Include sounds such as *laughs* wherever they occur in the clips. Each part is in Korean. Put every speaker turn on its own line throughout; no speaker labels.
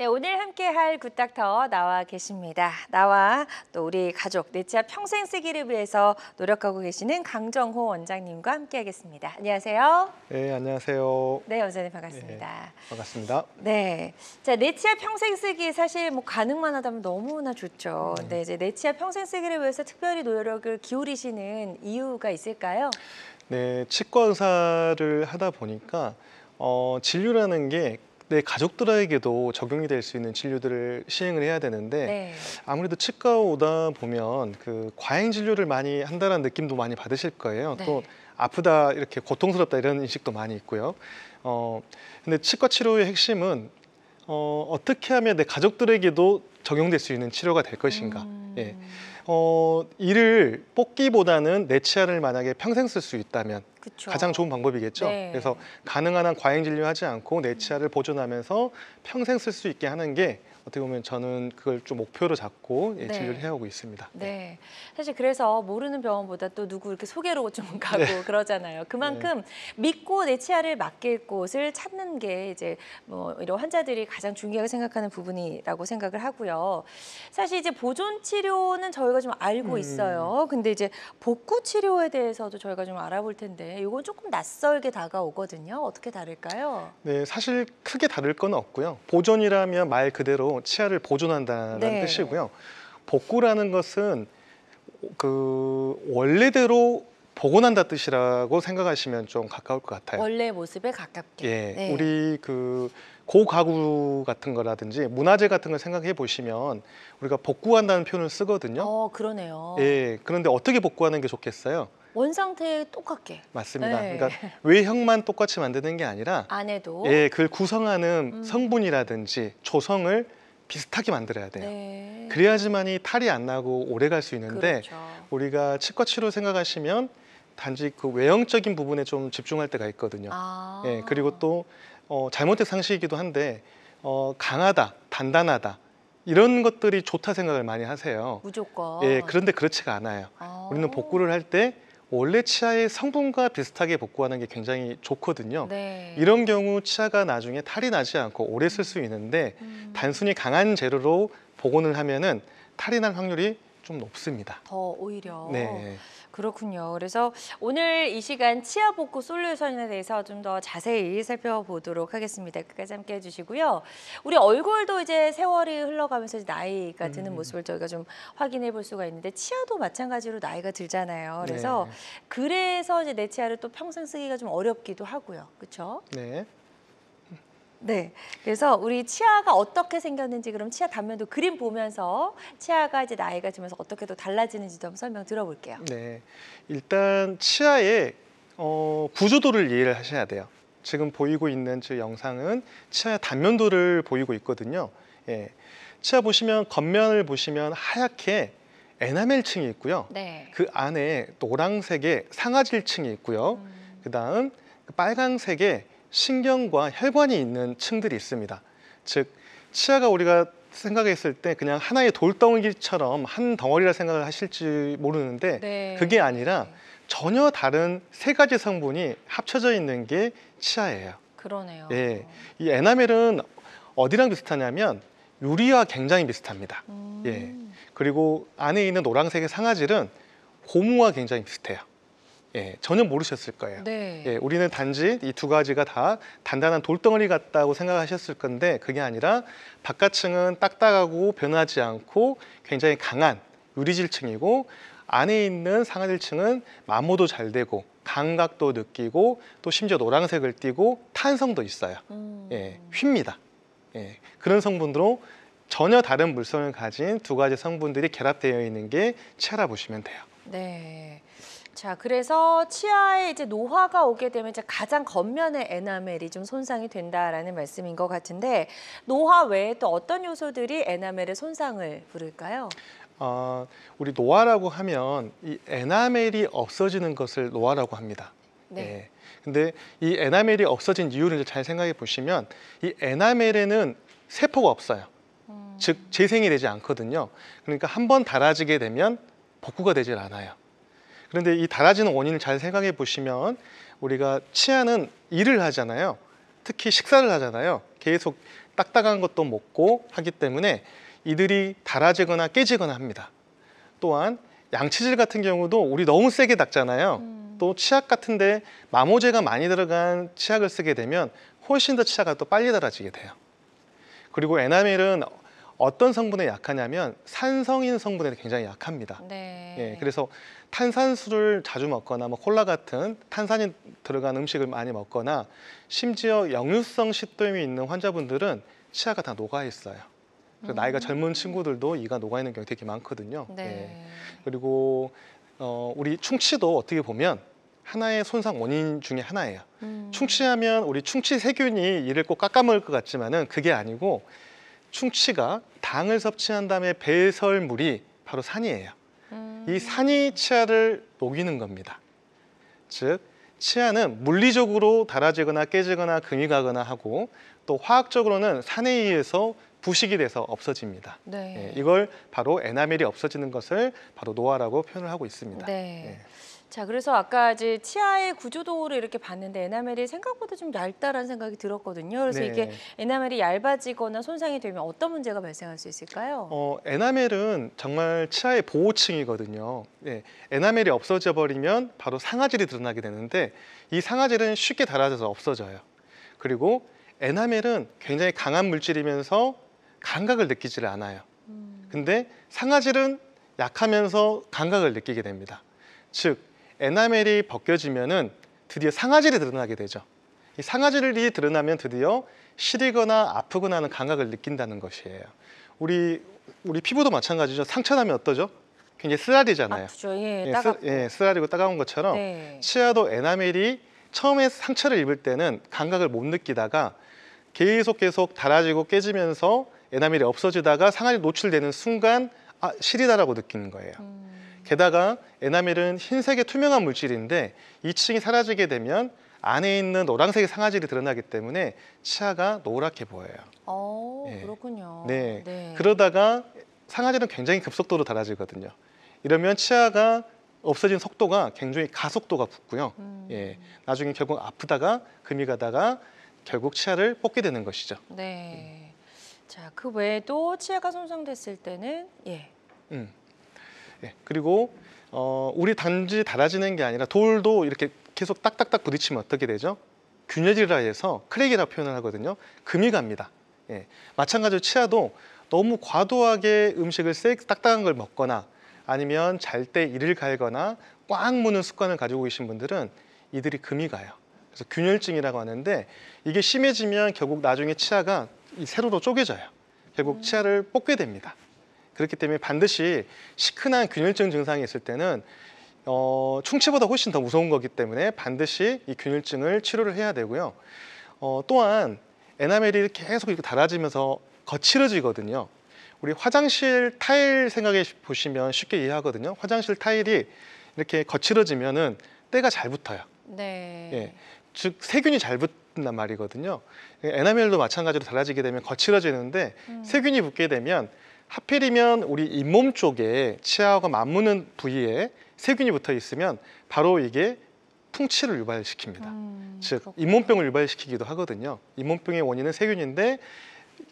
네, 오늘 함께 할 굿닥터 나와 계십니다. 나와 또 우리 가족 내치아 네, 평생 쓰기를 위해서 노력하고 계시는 강정호 원장님과 함께 하겠습니다. 안녕하세요.
네, 안녕하세요.
네, 원장님 반갑습니다. 네, 반갑습니다. 네. 자, 내치아 네, 평생 쓰기 사실 뭐 가능만 하다면 너무나 좋죠. 네. 네 이제 내치아 평생 쓰기를 위해서 특별히 노력을 기울이시는 이유가 있을까요?
네, 치과 의사를 하다 보니까 어, 진료라는 게내 가족들에게도 적용이 될 수 있는 진료들을 시행을 해야 되는데 네. 아무래도 치과 오다 보면 그 과잉 진료를 많이 한다는 느낌도 많이 받으실 거예요. 네. 또 아프다 이렇게 고통스럽다 이런 인식도 많이 있고요. 어 근데 치과 치료의 핵심은 어 어떻게 하면 내 가족들에게도 적용될 수 있는 치료가 될 것인가. 음... 예. 어, 이를 뽑기보다는 내 치아를 만약에 평생 쓸 수 있다면 그쵸. 가장 좋은 방법이겠죠. 네. 그래서 가능한 한 과잉 진료하지 않고 내 치아를 보존하면서 평생 쓸 수 있게 하는 게 어떻게 보면 저는 그걸 좀 목표로 잡고 예, 네. 진료를 해오고 있습니다.
네. 네. 사실 그래서 모르는 병원보다 또 누구 이렇게 소개로 좀 *laughs* 가고 네. 그러잖아요. 그만큼 네. 믿고 내 치아를 맡길 곳을 찾는 게 이제 뭐 이런 환자들이 가장 중요하게 생각하는 부분이라고 생각을 하고요. 사실 이제 보존 치료는 저희가 좀 알고 음. 있어요. 근데 이제 복구 치료에 대해서도 저희가 좀 알아볼 텐데 이건 조금 낯설게 다가오거든요. 어떻게 다를까요?
네, 사실 크게 다를 건 없고요. 보존이라면 말 그대로 치아를 보존한다는 네. 뜻이고요. 복구라는 것은 그 원래대로 복원한다 뜻이라고 생각하시면 좀 가까울 것 같아요.
원래 모습에 가깝게.
예, 네. 우리 그 고가구 같은 거라든지 문화재 같은 걸 생각해 보시면 우리가 복구한다는 표현을 쓰거든요. 어, 그러네요. 예, 그런데 어떻게 복구하는 게 좋겠어요?
원 상태 에 똑같게.
맞습니다. 네. 그러니까 외형만 똑같이 만드는 게 아니라
안에도 예,
그걸 구성하는 음. 성분이라든지 조성을 비슷하게 만들어야 돼요. 네. 그래야지만이 탈이 안 나고 오래 갈 수 있는데 그렇죠. 우리가 치과 치료 생각하시면 단지 그 외형적인 부분에 좀 집중할 때가 있거든요. 아. 예, 그리고 또 어, 잘못된 상식이기도 한데 어, 강하다, 단단하다 이런 것들이 좋다 생각을 많이 하세요.
무조건. 예,
그런데 그렇지가 않아요. 아. 우리는 복구를 할때 원래 치아의 성분과 비슷하게 복구하는 게 굉장히 좋거든요. 네. 이런 경우 치아가 나중에 탈이 나지 않고 오래 쓸수 음. 있는데 음. 단순히 강한 재료로 복원을 하면은 탈이 날 확률이 좀 높습니다.
더 오히려. 네. 그렇군요. 그래서 오늘 이 시간 치아 복구 솔루션에 대해서 좀 더 자세히 살펴보도록 하겠습니다. 끝까지 함께 해주시고요. 우리 얼굴도 이제 세월이 흘러가면서 나이가 음, 드는 음. 모습을 저희가 좀 확인해 볼 수가 있는데 치아도 마찬가지로 나이가 들잖아요. 네. 그래서 네. 그래서 이제 내 치아를 또 평생 쓰기가 좀 어렵기도 하고요. 그렇죠? 네. 네. 그래서 우리 치아가 어떻게 생겼는지 그럼 치아 단면도 그림 보면서 치아가 이제 나이가 들면서 어떻게 또 달라지는지도 한번 설명 들어볼게요.
네. 일단 치아의 어, 구조도를 이해를 하셔야 돼요. 지금 보이고 있는 저 영상은 치아의 단면도를 보이고 있거든요. 예. 치아 보시면 겉면을 보시면 하얗게 에나멜층이 있고요. 네. 그 안에 노란색의 상아질층이 있고요. 음. 그다음 빨간색의 신경과 혈관이 있는 층들이 있습니다. 즉 치아가 우리가 생각했을 때 그냥 하나의 돌덩이처럼 한 덩어리라 생각을 하실지 모르는데 네. 그게 아니라 전혀 다른 세 가지 성분이 합쳐져 있는 게 치아예요. 그러네요. 예, 이 에나멜은 어디랑 비슷하냐면 유리와 굉장히 비슷합니다. 음. 예, 그리고 안에 있는 노란색의 상아질은 고무와 굉장히 비슷해요. 예, 전혀 모르셨을 거예요. 네. 예, 우리는 단지 이 두 가지가 다 단단한 돌덩어리 같다고 생각하셨을 건데 그게 아니라 바깥층은 딱딱하고 변하지 않고 굉장히 강한 유리질층이고 안에 있는 상하질층은 마모도 잘 되고 감각도 느끼고 또 심지어 노란색을 띠고 탄성도 있어요. 음. 예, 휩니다. 예, 그런 성분으로 전혀 다른 물성을 가진 두 가지 성분들이 결합되어 있는 게 체라 보시면 돼요.
네. 자, 그래서 치아에 이제 노화가 오게 되면 이제 가장 겉면의 에나멜이 좀 손상이 된다라는 말씀인 것 같은데 노화 외에 또 어떤 요소들이 에나멜의 손상을 부를까요?
어, 우리 노화라고 하면 이 에나멜이 없어지는 것을 노화라고 합니다. 네. 예. 근데 이 에나멜이 없어진 이유를 잘 생각해 보시면 이 에나멜에는 세포가 없어요. 음... 즉 재생이 되지 않거든요. 그러니까 한 번 닳아지게 되면 복구가 되질 않아요. 그런데 이 달아지는 원인을 잘 생각해 보시면 우리가 치아는 일을 하잖아요. 특히 식사를 하잖아요. 계속 딱딱한 것도 먹고 하기 때문에 이들이 달아지거나 깨지거나 합니다. 또한 양치질 같은 경우도 우리 너무 세게 닦잖아요. 음. 또 치약 같은데 마모제가 많이 들어간 치약을 쓰게 되면 훨씬 더 치아가 또 빨리 달아지게 돼요. 그리고 에나멜은 어떤 성분에 약하냐면 산성인 성분에 굉장히 약합니다. 네. 예, 그래서 탄산수를 자주 먹거나 뭐 콜라 같은 탄산이 들어간 음식을 많이 먹거나 심지어 역류성 식도염이 있는 환자분들은 치아가 다 녹아 있어요. 그래서 음. 나이가 젊은 친구들도 이가 녹아 있는 경우 되게 많거든요. 네. 예. 그리고 어, 우리 충치도 어떻게 보면 하나의 손상 원인 중에 하나예요. 음. 충치하면 우리 충치 세균이 이를 꼭 깎아먹을 것 같지만은 그게 아니고 충치가 당을 섭취한 다음에 배설물이 바로 산이에요. 음. 이 산이 치아를 녹이는 겁니다. 즉 치아는 물리적으로 닳아지거나 깨지거나 금이 가거나 하고 또 화학적으로는 산에 의해서 부식이 돼서 없어집니다. 네. 네, 이걸 바로 에나멜이 없어지는 것을 바로 노화라고 표현을 하고 있습니다.
네. 예. 자, 그래서 아까 이제 치아의 구조도를 이렇게 봤는데 에나멜이 생각보다 좀 얇다라는 생각이 들었거든요. 그래서 네. 이게 에나멜이 얇아지거나 손상이 되면 어떤 문제가 발생할 수 있을까요?
어, 에나멜은 정말 치아의 보호층이거든요. 예, 에나멜이 없어져 버리면 바로 상아질이 드러나게 되는데 이 상아질은 쉽게 닳아져서 없어져요. 그리고 에나멜은 굉장히 강한 물질이면서 감각을 느끼지를 않아요. 음. 근데 상아질은 약하면서 감각을 느끼게 됩니다. 즉 에나멜이 벗겨지면은 드디어 상아질이 드러나게 되죠. 이 상아질이 드러나면 드디어 시리거나 아프거나 하는 감각을 느낀다는 것이에요. 우리 우리 피부도 마찬가지죠. 상처나면 어떠죠? 굉장히 쓰라리잖아요. 아프죠. 예, 예, 예 쓰라리고 따가운 것처럼 네. 치아도 에나멜이 처음에 상처를 입을 때는 감각을 못 느끼다가 계속 계속 달아지고 깨지면서 에나멜이 없어지다가 상아질 노출되는 순간 아, 시리다라고 느끼는 거예요. 음. 게다가 에나멜은 흰색의 투명한 물질인데 이층이 사라지게 되면 안에 있는 노란색의 상아질이 드러나기 때문에 치아가 노랗게 보여요.
어, 네. 그렇군요. 네. 네.
그러다가 상아질은 굉장히 급속도로 달아지거든요 이러면 치아가 없어진 속도가 굉장히 가속도가 붙고요. 음. 예. 나중에 결국 아프다가 금이 가다가 결국 치아를 뽑게 되는 것이죠.
네. 음. 자, 그 외에도 치아가 손상됐을 때는 예.
음. 예, 그리고 어, 우리 단지 달아지는 게 아니라 돌도 이렇게 계속 딱딱딱 부딪히면 어떻게 되죠? 균열이라 해서 크랙이라 표현을 하거든요. 금이 갑니다. 예, 마찬가지로 치아도 너무 과도하게 음식을 세 딱딱한 걸 먹거나 아니면 잘 때 이를 갈거나 꽉 무는 습관을 가지고 계신 분들은 이들이 금이 가요. 그래서 균열증이라고 하는데 이게 심해지면 결국 나중에 치아가 이 세로로 쪼개져요. 결국 음. 치아를 뽑게 됩니다. 그렇기 때문에 반드시 시큰한 균열증 증상이 있을 때는 어, 충치보다 훨씬 더 무서운 거기 때문에 반드시 이 균열증을 치료를 해야 되고요. 어, 또한 에나멜이 계속 이렇게 달아지면서 거칠어지거든요. 우리 화장실 타일 생각해 보시면 쉽게 이해하거든요. 화장실 타일이 이렇게 거칠어지면은 때가 잘 붙어요.
네.
예. 즉 세균이 잘 붙는단 말이거든요. 에나멜도 마찬가지로 달라지게 되면 거칠어지는데 음. 세균이 붙게 되면 하필이면 우리 잇몸 쪽에 치아하고 맞무는 부위에 세균이 붙어 있으면 바로 이게 풍치를 유발시킵니다. 음, 즉 그렇구나. 잇몸병을 유발시키기도 하거든요. 잇몸병의 원인은 세균인데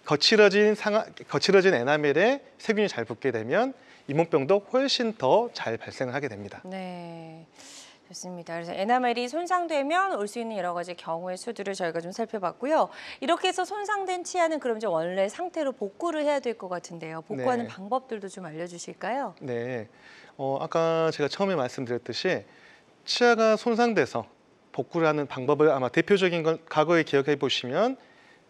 거칠어진 상하, 거칠어진 에나멜에 세균이 잘 붙게 되면 잇몸병도 훨씬 더 잘 발생하게 됩니다.
네. 좋습니다. 그래서 에나멜이 손상되면 올 수 있는 여러 가지 경우의 수들을 저희가 좀 살펴봤고요. 이렇게 해서 손상된 치아는 그럼 이제 원래 상태로 복구를 해야 될 것 같은데요. 복구하는 네. 방법들도 좀 알려주실까요?
네. 어, 아까 제가 처음에 말씀드렸듯이 치아가 손상돼서 복구를 하는 방법을 아마 대표적인 건 과거에 기억해 보시면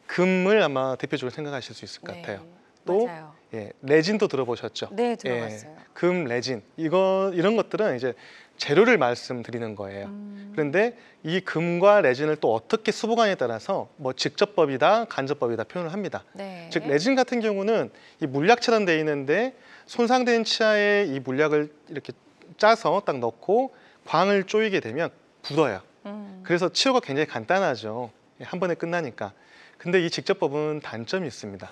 금을 아마 대표적으로 생각하실 수 있을 것 네. 같아요. 또 맞아요. 예, 레진도 들어보셨죠? 네, 예, 들어봤어요. 예, 금, 레진 이거 이런 것들은 이제 재료를 말씀드리는 거예요. 음. 그런데 이 금과 레진을 또 어떻게 수복하에 따라서 뭐 직접법이다, 간접법이다 표현을 합니다. 네. 즉 레진 같은 경우는 이 물약 차단돼 있는데 손상된 치아에 이 물약을 이렇게 짜서 딱 넣고 광을 쪼이게 되면 굳어요. 음. 그래서 치료가 굉장히 간단하죠. 예, 한 번에 끝나니까. 근데 이 직접법은 단점이 있습니다.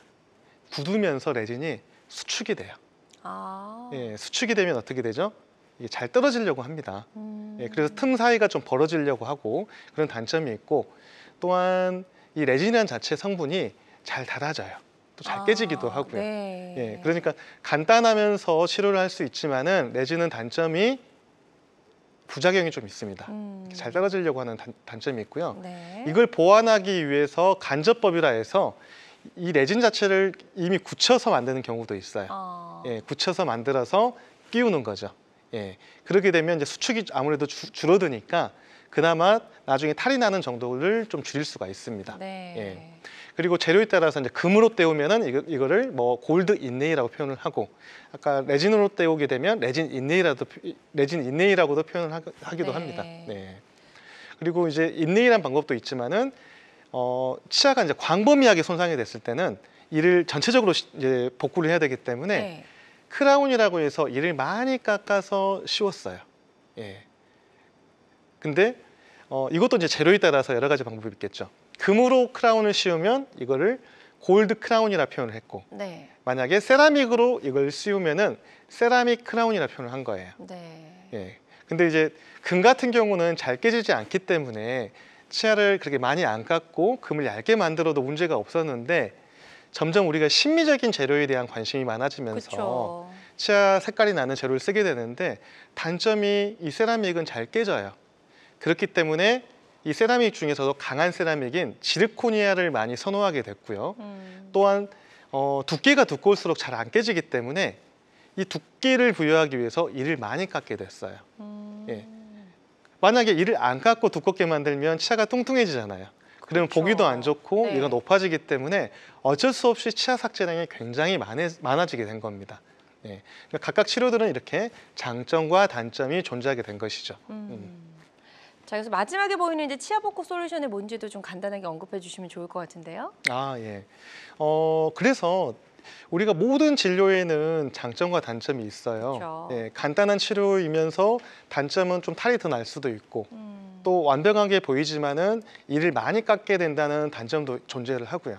굳으면서 레진이 수축이 돼요.
아.
예, 수축이 되면 어떻게 되죠? 이게 잘 떨어지려고 합니다. 음. 예, 그래서 틈 사이가 좀 벌어지려고 하고 그런 단점이 있고 또한 이 레진이라는 자체 성분이 잘 닫아져요. 또잘 아, 깨지기도 하고요. 네. 예, 그러니까 간단하면서 치료를 할 수 있지만은 레진은 단점이 부작용이 좀 있습니다. 음. 잘 떨어지려고 하는 단, 점이 있고요. 네. 이걸 보완하기 위해서 간접법이라 해서 이 레진 자체를 이미 굳혀서 만드는 경우도 있어요. 아. 예, 굳혀서 만들어서 끼우는 거죠. 예. 그렇게 되면 이제 수축이 아무래도 주, 줄어드니까 그나마 나중에 탈이 나는 정도를 좀 줄일 수가 있습니다. 네. 예. 그리고 재료에 따라서 이제 금으로 때우면은 이거, 이거를 뭐 골드 인레이라고 표현을 하고 아까 레진으로 때우게 되면 레진 인레이라도 레진 인레이라고도 표현을 하, 기도 네. 합니다. 네. 그리고 이제 인레이란 방법도 있지만은 어, 치아가 이제 광범위하게 손상이 됐을 때는 이를 전체적으로 이제 복구를 해야 되기 때문에 네. 크라운이라고 해서 이를 많이 깎아서 씌웠어요. 예. 근데 어, 이것도 이제 재료에 따라서 여러 가지 방법이 있겠죠. 금으로 크라운을 씌우면 이거를 골드 크라운이라 표현을 했고 네. 만약에 세라믹으로 이걸 씌우면은 세라믹 크라운이라 표현을 한 거예요.
네.
예. 근데 이제 금 같은 경우는 잘 깨지지 않기 때문에 치아를 그렇게 많이 안 깎고 금을 얇게 만들어도 문제가 없었는데 점점 우리가 심미적인 재료에 대한 관심이 많아지면서 그쵸. 치아 색깔이 나는 재료를 쓰게 되는데 단점이 이 세라믹은 잘 깨져요. 그렇기 때문에 이 세라믹 중에서도 강한 세라믹인 지르코니아를 많이 선호하게 됐고요. 음. 또한 어, 두께가 두꺼울수록 잘 안 깨지기 때문에 이 두께를 부여하기 위해서 이를 많이 깎게 됐어요. 음. 예. 만약에 이를 안 깎고 두껍게 만들면 치아가 뚱뚱해지잖아요. 그러면 그렇죠. 보기도 안 좋고 네. 얘가 높아지기 때문에 어쩔 수 없이 치아 삭제량이 굉장히 많해, 많아지게 된 겁니다. 예. 그러니까 각각 치료들은 이렇게 장점과 단점이 존재하게 된 것이죠.
음. 음. 자, 그래서 마지막에 보이는 이제 치아 복구 솔루션의 뭔지도 좀 간단하게 언급해 주시면 좋을 것 같은데요.
아, 예. 어, 그래서 우리가 모든 진료에는 장점과 단점이 있어요. 그렇죠. 예, 간단한 치료이면서 단점은 좀 탈이 더 날 수도 있고 음. 또완벽하게 보이지만은 이를 많이 깎게 된다는 단점도 존재를 하고요.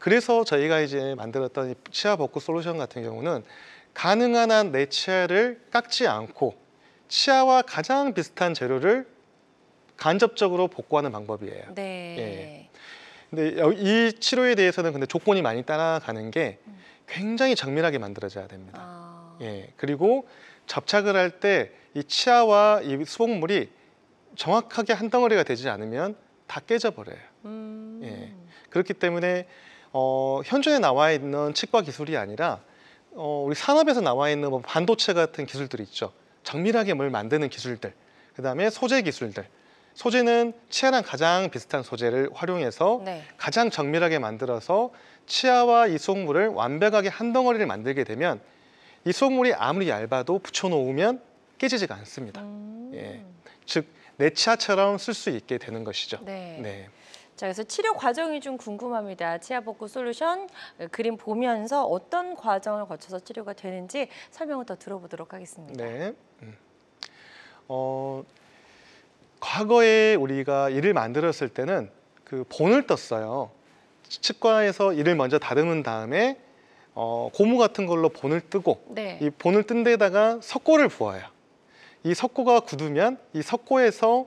그래서 저희가 이제 만들었던 치아 복구 솔루션 같은 경우는 가능한 한 내 치아를 깎지 않고 치아와 가장 비슷한 재료를 간접적으로 복구하는 방법이에요.
네. 예.
근데 이 치료에 대해서는 근데 조건이 많이 따라가는 게 굉장히 정밀하게 만들어져야 됩니다. 아... 예. 그리고 접착을 할 때 이 치아와 이 수복물이 정확하게 한 덩어리가 되지 않으면 다 깨져버려요. 음. 예. 그렇기 때문에 어, 현존에 나와 있는 치과 기술이 아니라 어, 우리 산업에서 나와 있는 뭐 반도체 같은 기술들이 있죠. 정밀하게 뭘 만드는 기술들, 그 다음에 소재 기술들. 소재는 치아랑 가장 비슷한 소재를 활용해서 네. 가장 정밀하게 만들어서 치아와 이 속물을 완벽하게 한 덩어리를 만들게 되면 이 속물이 아무리 얇아도 붙여놓으면 깨지지가 않습니다. 음. 예. 즉내 치아처럼 쓸 수 있게 되는 것이죠. 네. 네.
자, 그래서 치료 과정이 좀 궁금합니다. 치아 복구 솔루션 어, 그림 보면서 어떤 과정을 거쳐서 치료가 되는지 설명을 더 들어보도록 하겠습니다.
네. 음. 어, 과거에 우리가 이를 만들었을 때는 그 본을 떴어요. 치과에서 이를 먼저 다듬은 다음에 어, 고무 같은 걸로 본을 뜨고 네. 이 본을 뜬 데다가 석고를 부어요. 이 석고가 굳으면 이 석고에서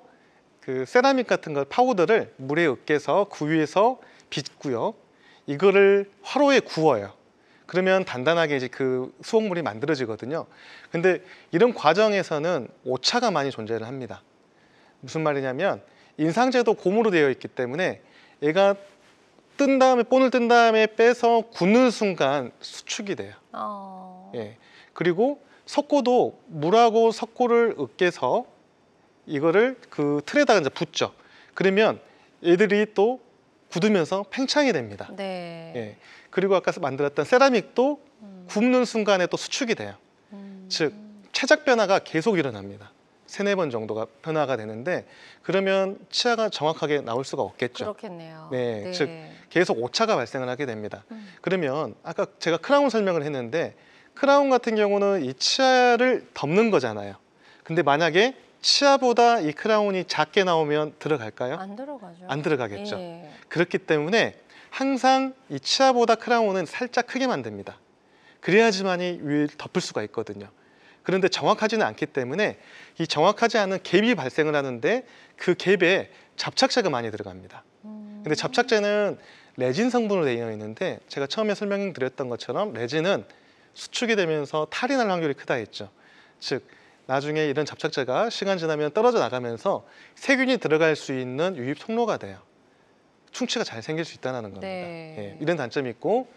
그 세라믹 같은 걸 파우더를 물에 으깨서 구유에서 빚고요. 이거를 화로에 구워요. 그러면 단단하게 이제 그 수돗물이 만들어지거든요. 근데 이런 과정에서는 오차가 많이 존재를 합니다. 무슨 말이냐면 인상제도 고무로 되어 있기 때문에 얘가 뜬 다음에 본을 뜬 다음에 빼서 굳는 순간 수축이 돼요. 어... 예. 그리고 석고도 물하고 석고를 으깨서 이거를 그 틀에다가 이제 붙죠. 그러면 얘들이 또 굳으면서 팽창이 됩니다. 네. 예. 그리고 아까 만들었던 세라믹도 음. 굽는 순간에 또 수축이 돼요. 음. 즉최작 변화가 계속 일어납니다. 세네 번 정도가 변화가 되는데 그러면 치아가 정확하게 나올 수가 없겠죠.
그렇겠네요.
네, 네. 즉 계속 오차가 발생을 하게 됩니다. 음. 그러면 아까 제가 크라운 설명을 했는데 크라운 같은 경우는 이 치아를 덮는 거잖아요. 근데 만약에 치아보다 이 크라운이 작게 나오면 들어갈까요? 안
들어가죠. 안 들어가겠죠. 예.
그렇기 때문에 항상 이 치아보다 크라운은 살짝 크게 만듭니다. 그래야지만이 위를 덮을 수가 있거든요. 그런데 정확하지는 않기 때문에 이 정확하지 않은 갭이 발생을 하는데 그 갭에 잡착제가 많이 들어갑니다. 음. 근데 잡착제는 레진 성분으로 되어 있는데 제가 처음에 설명드렸던 것처럼 레진은 수축이 되면서 탈이 날 확률이 크다 했죠. 즉 나중에 이런 접착제가 시간 지나면 떨어져 나가면서 세균이 들어갈 수 있는 유입 통로가 돼요. 충치가 잘 생길 수 있다는 겁니다. 네. 예, 이런 단점이 있고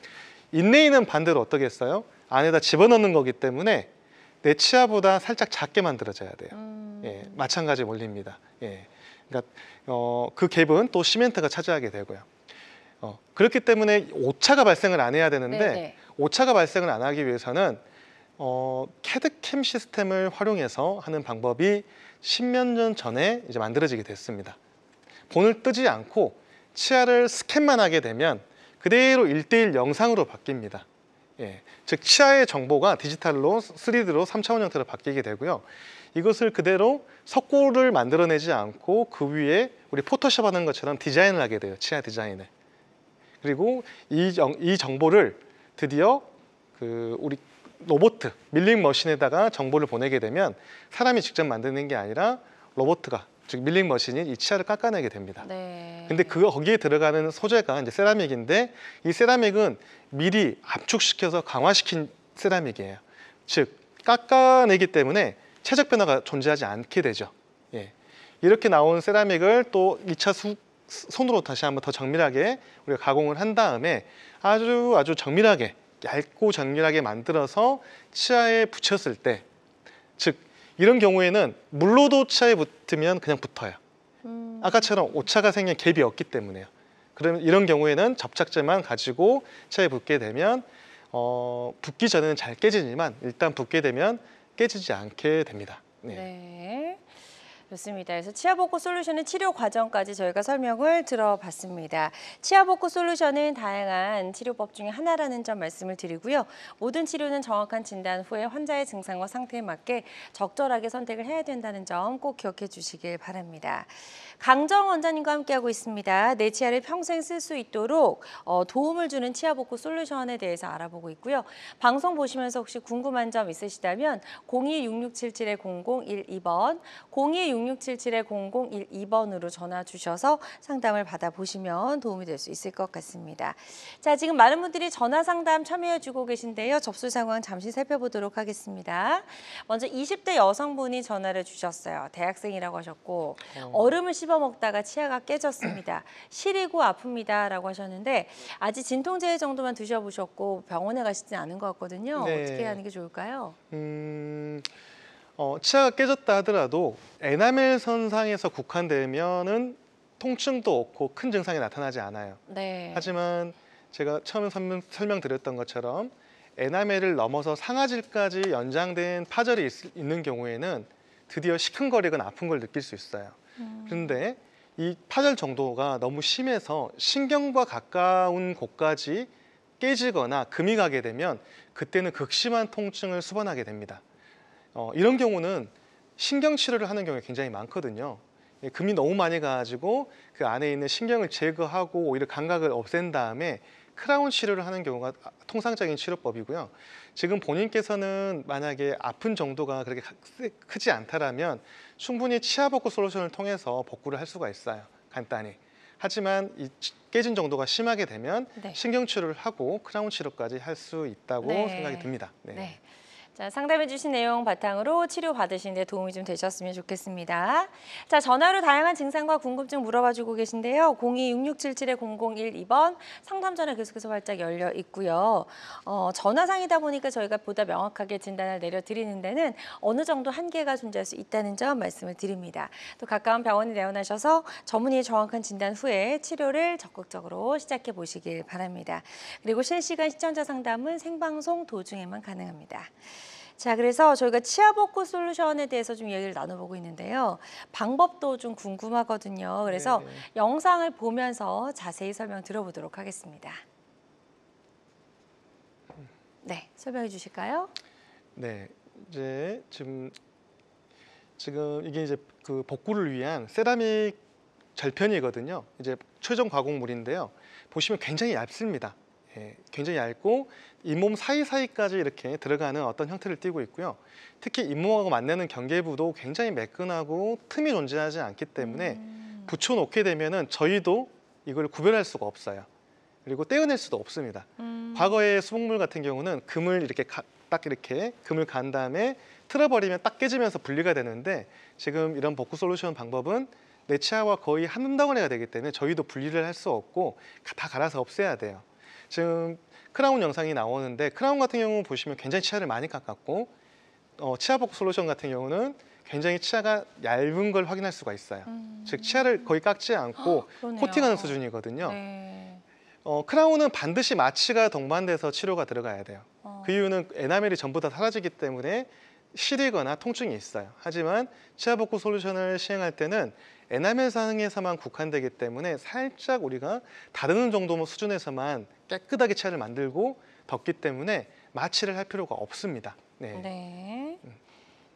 인레인은 반대로 어떻게 했어요? 안에다 집어넣는 거기 때문에 내 치아보다 살짝 작게 만들어져야 돼요. 음... 예, 마찬가지 원리입니다. 예, 그러니까 어, 그 갭은 또 시멘트가 차지하게 되고요. 어, 그렇기 때문에 오차가 발생을 안 해야 되는데 네네. 네. 오차가 발생을 안 하기 위해서는 어, 캐드캠 시스템을 활용해서 하는 방법이 십몇 년 전에 이제 만들어지게 됐습니다. 본을 뜨지 않고 치아를 스캔만 하게 되면 그대로 일대일 영상으로 바뀝니다. 예, 즉 치아의 정보가 디지털로 3D로 3차원 형태로 바뀌게 되고요. 이것을 그대로 석고를 만들어내지 않고 그 위에 우리 포토샵 하는 것처럼 디자인을 하게 돼요. 치아 디자인을. 그리고 이, 정, 이 정보를 드디어 그 우리 로보트 밀링 머신에다가 정보를 보내게 되면 사람이 직접 만드는 게 아니라 로보트가 즉 밀링 머신이 이 치아를 깎아내게 됩니다. 네. 근데 그 거기에 들어가는 소재가 이제 세라믹인데 이 세라믹은 미리 압축시켜서 강화시킨 세라믹이에요. 즉 깎아내기 때문에 체적 변화가 존재하지 않게 되죠. 예. 이렇게 나온 세라믹을 또 2차 수, 손으로 다시 한번 더 정밀하게 우리가 가공을 한 다음에 아주 아주 정밀하게 얇고 정밀하게 만들어서 치아에 붙였을 때 즉 이런 경우에는 물로도 치아에 붙으면 그냥 붙어요 음. 아까처럼 오차가 생긴 갭이 없기 때문에요 그러면 이런 경우에는 접착제만 가지고 치아에 붙게 되면 어, 붙기 전에는 잘 깨지지만 일단 붙게 되면 깨지지 않게 됩니다
네. 네. 좋습니다. 그래서 치아복구 솔루션의 치료 과정까지 저희가 설명을 들어봤습니다. 치아복구 솔루션은 다양한 치료법 중에 하나라는 점 말씀을 드리고요. 모든 치료는 정확한 진단 후에 환자의 증상과 상태에 맞게 적절하게 선택을 해야 된다는 점 꼭 기억해 주시길 바랍니다. 강정 원장님과 함께하고 있습니다. 내 치아를 평생 쓸 수 있도록 어, 도움을 주는 치아복구 솔루션에 대해서 알아보고 있고요. 방송 보시면서 혹시 궁금한 점 있으시다면 026677-0012번 0266 0677-0012번으로 전화 주셔서 상담을 받아보시면 도움이 될 수 있을 것 같습니다. 자, 지금 많은 분들이 전화 상담 참여해주고 계신데요. 접수 상황 잠시 살펴보도록 하겠습니다. 먼저 20대 여성분이 전화를 주셨어요. 대학생이라고 하셨고 어. 얼음을 씹어 먹다가 치아가 깨졌습니다. *clears throat* 시리고 아픕니다. 라고 하셨는데 아직 진통제 정도만 드셔보셨고 병원에 가시진 않은 것 같거든요. 네. 어떻게 하는 게 좋을까요?
음... 어, 치아가 깨졌다 하더라도 에나멜 선상에서 국한되면은 통증도 없고 큰 증상이 나타나지 않아요. 네. 하지만 제가 처음에 설명, 드렸던 것처럼 에나멜을 넘어서 상아질까지 연장된 파절이 있, 는 경우에는 드디어 시큰거리거나 아픈 걸 느낄 수 있어요. 음. 그런데 이 파절 정도가 너무 심해서 신경과 가까운 곳까지 깨지거나 금이 가게 되면 그때는 극심한 통증을 수반하게 됩니다. 어, 이런 경우는 신경치료를 하는 경우가 굉장히 많거든요. 예, 금이 너무 많이 가지고 그 안에 있는 신경을 제거하고 오히려 감각을 없앤 다음에 크라운 치료를 하는 경우가 통상적인 치료법이고요. 지금 본인께서는 만약에 아픈 정도가 그렇게 크지 않다라면 충분히 치아 복구 솔루션을 통해서 복구를 할 수가 있어요. 간단히. 하지만 이 깨진 정도가 심하게 되면 네. 신경 치료를 하고 크라운 치료까지 할 수 있다고 네. 생각이 듭니다. 네.
네. 자, 상담해 주신 내용 바탕으로 치료받으시는 데 도움이 좀 되셨으면 좋겠습니다. 자, 전화로 다양한 증상과 궁금증 물어봐 주고 계신데요. 026677-0012번 상담 전화 계속해서 활짝 열려 있고요. 어, 전화상이다 보니까 저희가 보다 명확하게 진단을 내려드리는 데는 어느 정도 한계가 존재할 수 있다는 점 말씀을 드립니다. 또 가까운 병원에 내원하셔서 전문의의 정확한 진단 후에 치료를 적극적으로 시작해 보시길 바랍니다. 그리고 실시간 시청자 상담은 생방송 도중에만 가능합니다. 자, 그래서 저희가 치아복구 솔루션에 대해서 좀 얘기를 나눠보고 있는데요. 방법도 좀 궁금하거든요. 그래서 네네. 네. 영상을 보면서 자세히 설명 들어보도록 하겠습니다. 네, 설명해 주실까요?
네, 이제 지금 지금 이게 이제 그 복구를 위한 세라믹 절편이거든요. 이제 최종 과공물인데요 보시면 굉장히 얇습니다. 예, 굉장히 얇고 잇몸 사이사이까지 이렇게 들어가는 어떤 형태를 띠고 있고요. 특히 잇몸하고 만나는 경계부도 굉장히 매끈하고 틈이 존재하지 않기 때문에 음. 붙여놓게 되면 은 저희도 이걸 구별할 수가 없어요. 그리고 떼어낼 수도 없습니다. 음. 과거의 수목물 같은 경우는 금을 이렇게 가, 딱 이렇게 금을 간 다음에 틀어버리면 딱 깨지면서 분리가 되는데 지금 이런 복구 솔루션 방법은 내 치아와 거의 한 덩어리가 되기 때문에 저희도 분리를 할 수 없고 다 갈아서 없애야 돼요. 지금 크라운 영상이 나오는데 크라운 같은 경우 보시면 굉장히 치아를 많이 깎았고 어, 치아복 솔루션 같은 경우는 굉장히 치아가 얇은 걸 확인할 수가 있어요. 음. 즉 치아를 거의 깎지 않고 허, 코팅하는 수준이거든요. 네. 어, 크라운은 반드시 마취가 동반돼서 치료가 들어가야 돼요.
어. 그 이유는
에나멜이 전부 다 사라지기 때문에 시리거나 통증이 있어요. 하지만 치아 복구 솔루션을 시행할 때는 에나멜상에서만 국한되기 때문에 살짝 우리가 다른 정도 수준에서만 깨끗하게 치아를 만들고 덮기 때문에 마취를 할 필요가 없습니다. 네.
네.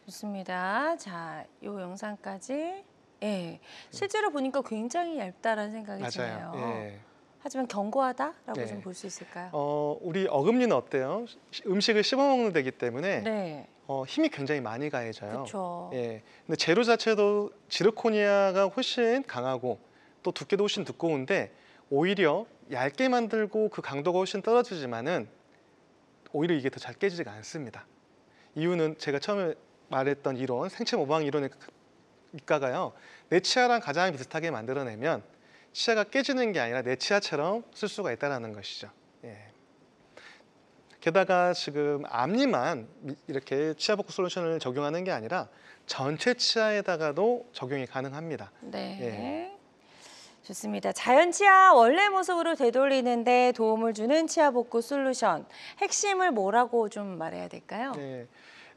좋습니다. 자, 요 영상까지. 예. 네. 실제로 보니까 굉장히 얇다라는 생각이 맞아요. 드네요. 네. 하지만 견고하다라고 네. 좀볼 수 있을까요?
어, 우리 어금니는 어때요? 음식을 씹어 먹는 데기 때문에 네. 어, 힘이 굉장히 많이 가해져요. 그쵸. 예. 근데 재료 자체도 지르코니아가 훨씬 강하고 또 두께도 훨씬 두꺼운데 오히려 얇게 만들고 그 강도가 훨씬 떨어지지만은 오히려 이게 더 잘 깨지지가 않습니다. 이유는 제가 처음에 말했던 이론 생체 모방 이론에 이가가요. 그 내 치아랑 가장 비슷하게 만들어내면 치아가 깨지는 게 아니라 내 치아처럼 쓸 수가 있다는 것이죠. 게다가 지금 앞니만 이렇게 치아복구 솔루션을 적용하는 게 아니라 전체 치아에다가도 적용이 가능합니다. 네. 예.
좋습니다. 자연 치아 원래 모습으로 되돌리는데 도움을 주는 치아 복구 솔루션. 핵심을 뭐라고 좀 말해야 될까요?
네.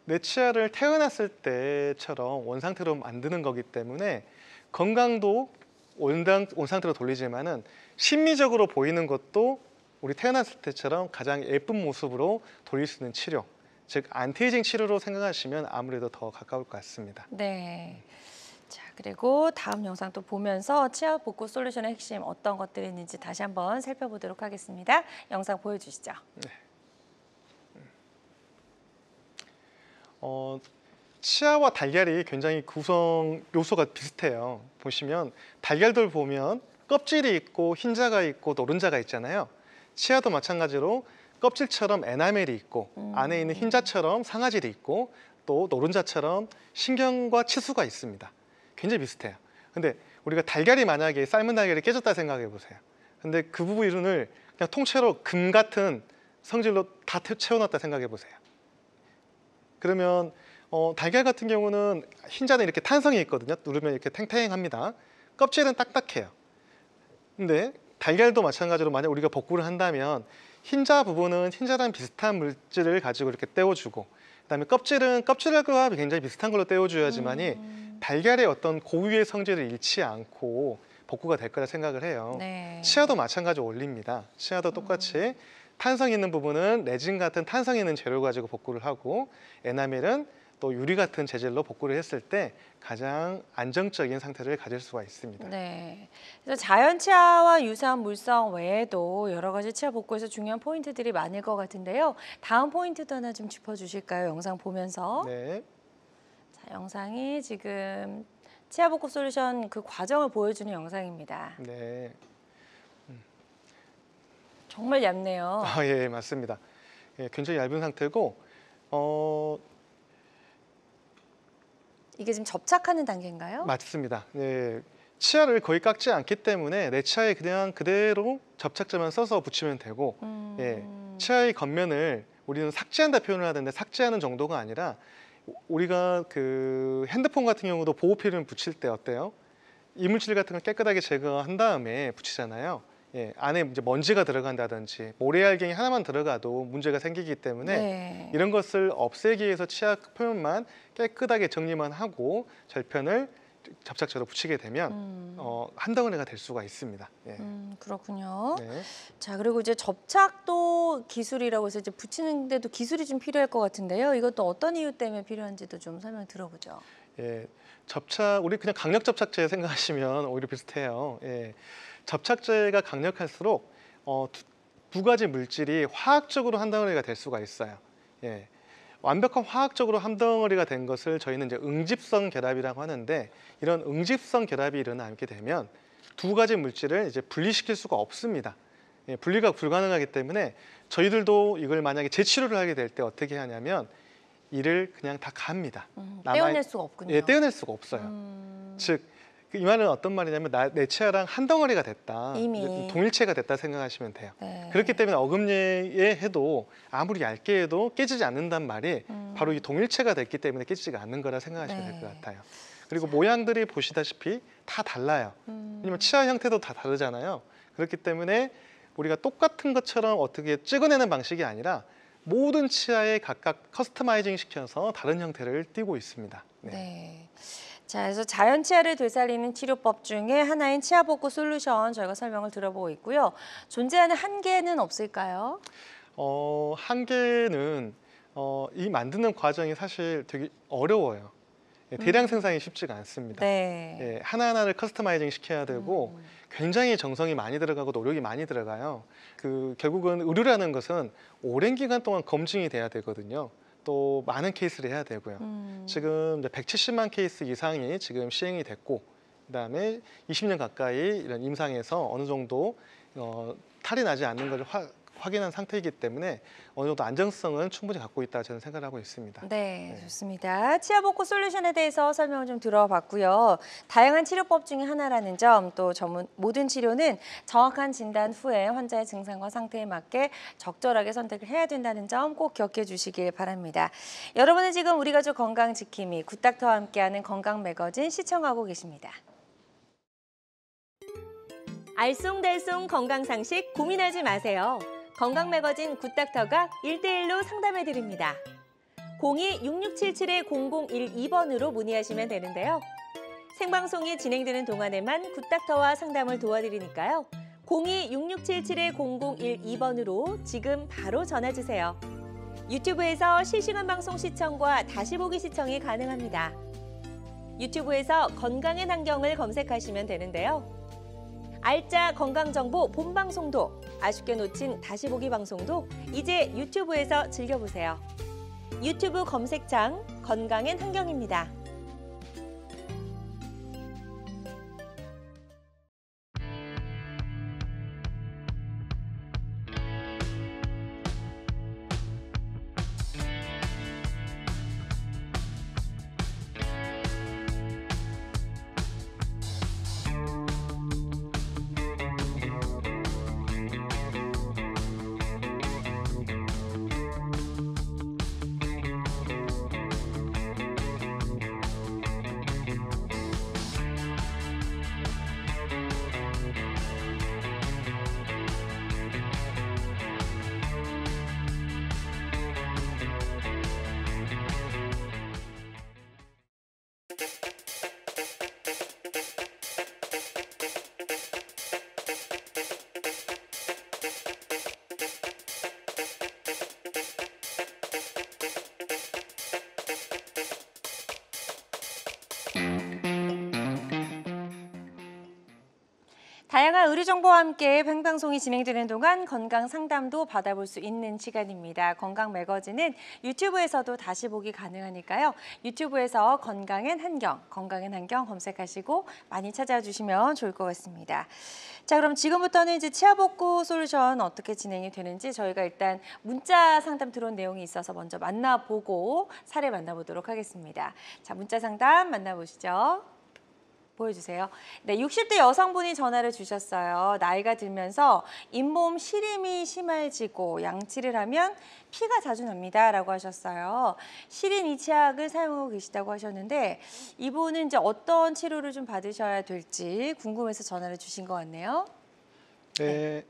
내 치아를 태어났을 때처럼 원상태로 만드는 거기 때문에 건강도 원상, 원상태로 돌리지만은 심미적으로 보이는 것도 우리 태어났을 때처럼 가장 예쁜 모습으로 돌릴 수 있는 치료 즉 안티에이징 치료로 생각하시면 아무래도 더 가까울 것 같습니다.
네. 자 그리고 다음 영상 또 보면서 치아 복구 솔루션의 핵심 어떤 것들이 있는지 다시 한번 살펴보도록 하겠습니다. 영상 보여주시죠. 네.
어, 치아와 달걀이 굉장히 구성 요소가 비슷해요. 보시면 달걀들 보면 껍질이 있고 흰자가 있고 노른자가 있잖아요. 치아도 마찬가지로 껍질처럼 에나멜이 있고 음. 안에 있는 흰자처럼 상아질이 있고 또 노른자처럼 신경과 치수가 있습니다. 굉장히 비슷해요. 근데 우리가 달걀이 만약에 삶은 달걀이 깨졌다 생각해 보세요. 근데 그 부분을 그냥 통째로 금 같은 성질로 다 채워놨다 생각해 보세요. 그러면 어, 달걀 같은 경우는 흰자는 이렇게 탄성이 있거든요. 누르면 이렇게 탱탱합니다. 껍질은 딱딱해요. 근데 달걀도 마찬가지로 만약 우리가 복구를 한다면 흰자 부분은 흰자랑 비슷한 물질을 가지고 이렇게 떼어주고 그다음에 껍질은 껍질과 굉장히 비슷한 걸로 떼어줘야지만이 음. 달걀의 어떤 고유의 성질을 잃지 않고 복구가 될 거라 생각을 해요. 네. 치아도 마찬가지로 올립니다. 치아도 음. 똑같이 음. 탄성 있는 부분은 레진 같은 탄성 있는 재료 가지고 복구를 하고 에나멜은 또 유리 같은 재질로 복구를 했을 때 가장 안정적인 상태를 가질 수가 있습니다.
네. 그래서 자연 치아와 유사한 물성 외에도 여러 가지 치아 복구에서 중요한 포인트들이 많을 것 같은데요. 다음 포인트도 하나 좀 짚어주실까요? 영상 보면서. 네. 자, 영상이 지금 치아 복구 솔루션 그 과정을 보여주는 영상입니다.
네. 음.
정말 얇네요.
아, 예, 예, 맞습니다. 예, 굉장히 얇은 상태고 어,
이게 지금 접착하는 단계인가요?
맞습니다. 네. 치아를 거의 깎지 않기 때문에 내 치아에 그냥 그대로 접착제만 써서 붙이면 되고 예. 음... 예, 치아의 겉면을 우리는 삭제한다 표현을 하는데 삭제하는 정도가 아니라 우리가 그 핸드폰 같은 경우도 보호필름 붙일 때 어때요? 이물질 같은 걸 깨끗하게 제거한 다음에 붙이잖아요. 예, 안에 이제 먼지가 들어간다든지 모래알갱이 하나만 들어가도 문제가 생기기 때문에 네. 이런 것을 없애기 위해서 치약 표면만 깨끗하게 정리만 하고 절편을 접착제로 붙이게 되면 음. 어, 한 덩어리가 될 수가 있습니다. 예.
음, 그렇군요. 네. 자 그리고 이제 접착도 기술이라고 해서 이제 붙이는데도 기술이 좀 필요할 것 같은데요. 이것도 어떤 이유 때문에 필요한지도 좀 설명 들어보죠.
예, 접착 우리 그냥 강력 접착제 생각하시면 오히려 비슷해요. 예. 접착제가 강력할수록 어, 두, 두 가지 물질이 화학적으로 한 덩어리가 될 수가 있어요. 예. 완벽한 화학적으로 한 덩어리가 된 것을 저희는 이제 응집성 결합이라고 하는데 이런 응집성 결합이 일어나게 되면 두 가지 물질을 이제 분리시킬 수가 없습니다. 예, 분리가 불가능하기 때문에 저희들도 이걸 만약에 재치료를 하게 될 때 어떻게 하냐면 이를 그냥 다 갑니다. 음, 떼어낼 수가 없군요. 예, 떼어낼 수가 없어요. 음... 즉그 이 말은 어떤 말이냐면 나, 내 치아랑 한 덩어리가 됐다. 이미. 네, 동일체가 됐다 생각하시면 돼요. 네. 그렇기 때문에 어금니에 해도 아무리 얇게 해도 깨지지 않는단 말이 음. 바로 이 동일체가 됐기 때문에 깨지지가 않는 거라 생각하시면 네. 될것 같아요. 그리고 모양들이 보시다시피 다 달라요. 음. 왜냐면 치아 형태도 다 다르잖아요. 그렇기 때문에 우리가 똑같은 것처럼 어떻게 찍어내는 방식이 아니라 모든 치아에 각각 커스터마이징 시켜서 다른 형태를 띄고 있습니다.
네. 네. 자, 그래서 자연 치아를 되살리는 치료법 중에 하나인 치아 복구 솔루션 저희가 설명을 들어보고 있고요. 존재하는 한계는 없을까요?
어, 한계는 어, 이 만드는 과정이 사실 되게 어려워요.
예, 대량 음. 생산이
쉽지가 않습니다. 네. 예, 하나하나를 커스터마이징 시켜야 되고 음, 음. 굉장히 정성이 많이 들어가고 노력이 많이 들어가요. 그 결국은 의료라는 것은 오랜 기간 동안 검증이 돼야 되거든요. 또 많은 케이스를 해야 되고요. 음. 지금 170만 케이스 이상이 지금 시행이 됐고 그다음에 20년 가까이 이런 임상에서 어느 정도 어, 탈이 나지 않는 걸 확. 확인한 상태이기 때문에 어느 정도 안정성은 충분히 갖고 있다 저는 생각을 하고 있습니다.
네, 네. 좋습니다. 치아복구 솔루션에 대해서 설명을 좀 들어봤고요. 다양한 치료법 중에 하나라는 점, 또 전문 모든 치료는 정확한 진단 후에 환자의 증상과 상태에 맞게 적절하게 선택을 해야 된다는 점 꼭 기억해 주시길 바랍니다. 여러분은 지금 우리 가족 건강 지킴이 굿닥터와 함께하는 건강 매거진 시청하고 계십니다. 알쏭달쏭 건강 상식 고민하지 마세요. 건강 매거진 굿닥터가 일대일로 상담해 드립니다. 02-6677-0012번으로 문의하시면 되는데요. 생방송이 진행되는 동안에만 굿닥터와 상담을 도와드리니까요. 02-6677-0012번으로 지금 바로 전화주세요. 유튜브에서 실시간 방송 시청과 다시 보기 시청이 가능합니다. 유튜브에서 건강의 환경을 검색하시면 되는데요. 알짜 건강정보 본방송도 아쉽게 놓친 다시 보기 방송도 이제 유튜브에서 즐겨보세요. 유튜브 검색창 건강엔 환경입니다. 코로 의료 정보와 함께 횡방송이 진행되는 동안 건강 상담도 받아볼 수 있는 시간입니다. 건강 매거진은 유튜브에서도 다시 보기 가능하니까요. 유튜브에서 건강엔 한경, 건강엔 한경 검색하시고 많이 찾아 주시면 좋을 것 같습니다. 자, 그럼 지금부터는 이제 치아 복구 솔루션 어떻게 진행이 되는지 저희가 일단 문자 상담 들어온 내용이 있어서 먼저 만나보고 사례 만나보도록 하겠습니다. 자, 문자 상담 만나보시죠. 보여주세요. 네, 60대 여성분이 전화를 주셨어요. 나이가 들면서 잇몸 시림이 심해지고 양치를 하면 피가 자주 납니다. 라고 하셨어요. 시린 이치약을 사용하고 계시다고 하셨는데 이분은 이제 어떤 치료를 좀 받으셔야 될지 궁금해서 전화를 주신 것 같네요.
네. 네.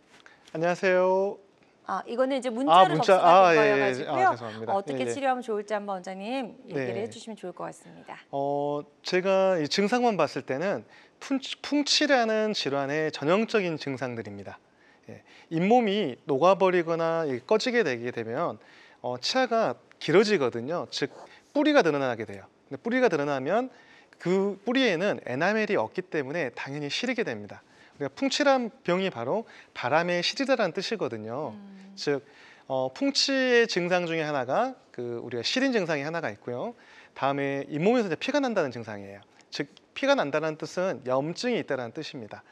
안녕하세요.
아 이거는 이제 문자로 아, 문자, 접수가 아, 된 예, 예, 거여가지고요. 아, 어, 어떻게 예, 예. 치료하면 좋을지 한번 원장님 예, 얘기를 네. 해주시면 좋을 것 같습니다.
어 제가 이 증상만 봤을 때는 풍, 치라는 질환의 전형적인 증상들입니다. 잇몸이 녹아버리거나 꺼지게 되게 되면 어, 치아가 길어지거든요. 즉 뿌리가 드러나게 돼요. 근데 뿌리가 드러나면 그 뿌리에는 에나멜이 없기 때문에 당연히 시리게 됩니다. 그러니까 풍치란 병이 바로 바람에 시리다라는 뜻이거든요. 음. 즉 어, 풍치의 증상 중에 하나가 그 우리가 시린 증상이 하나가 있고요. 다음에 잇몸에서 이제 피가 난다는 증상이에요. 즉 피가 난다는 뜻은 염증이 있다는 뜻입니다.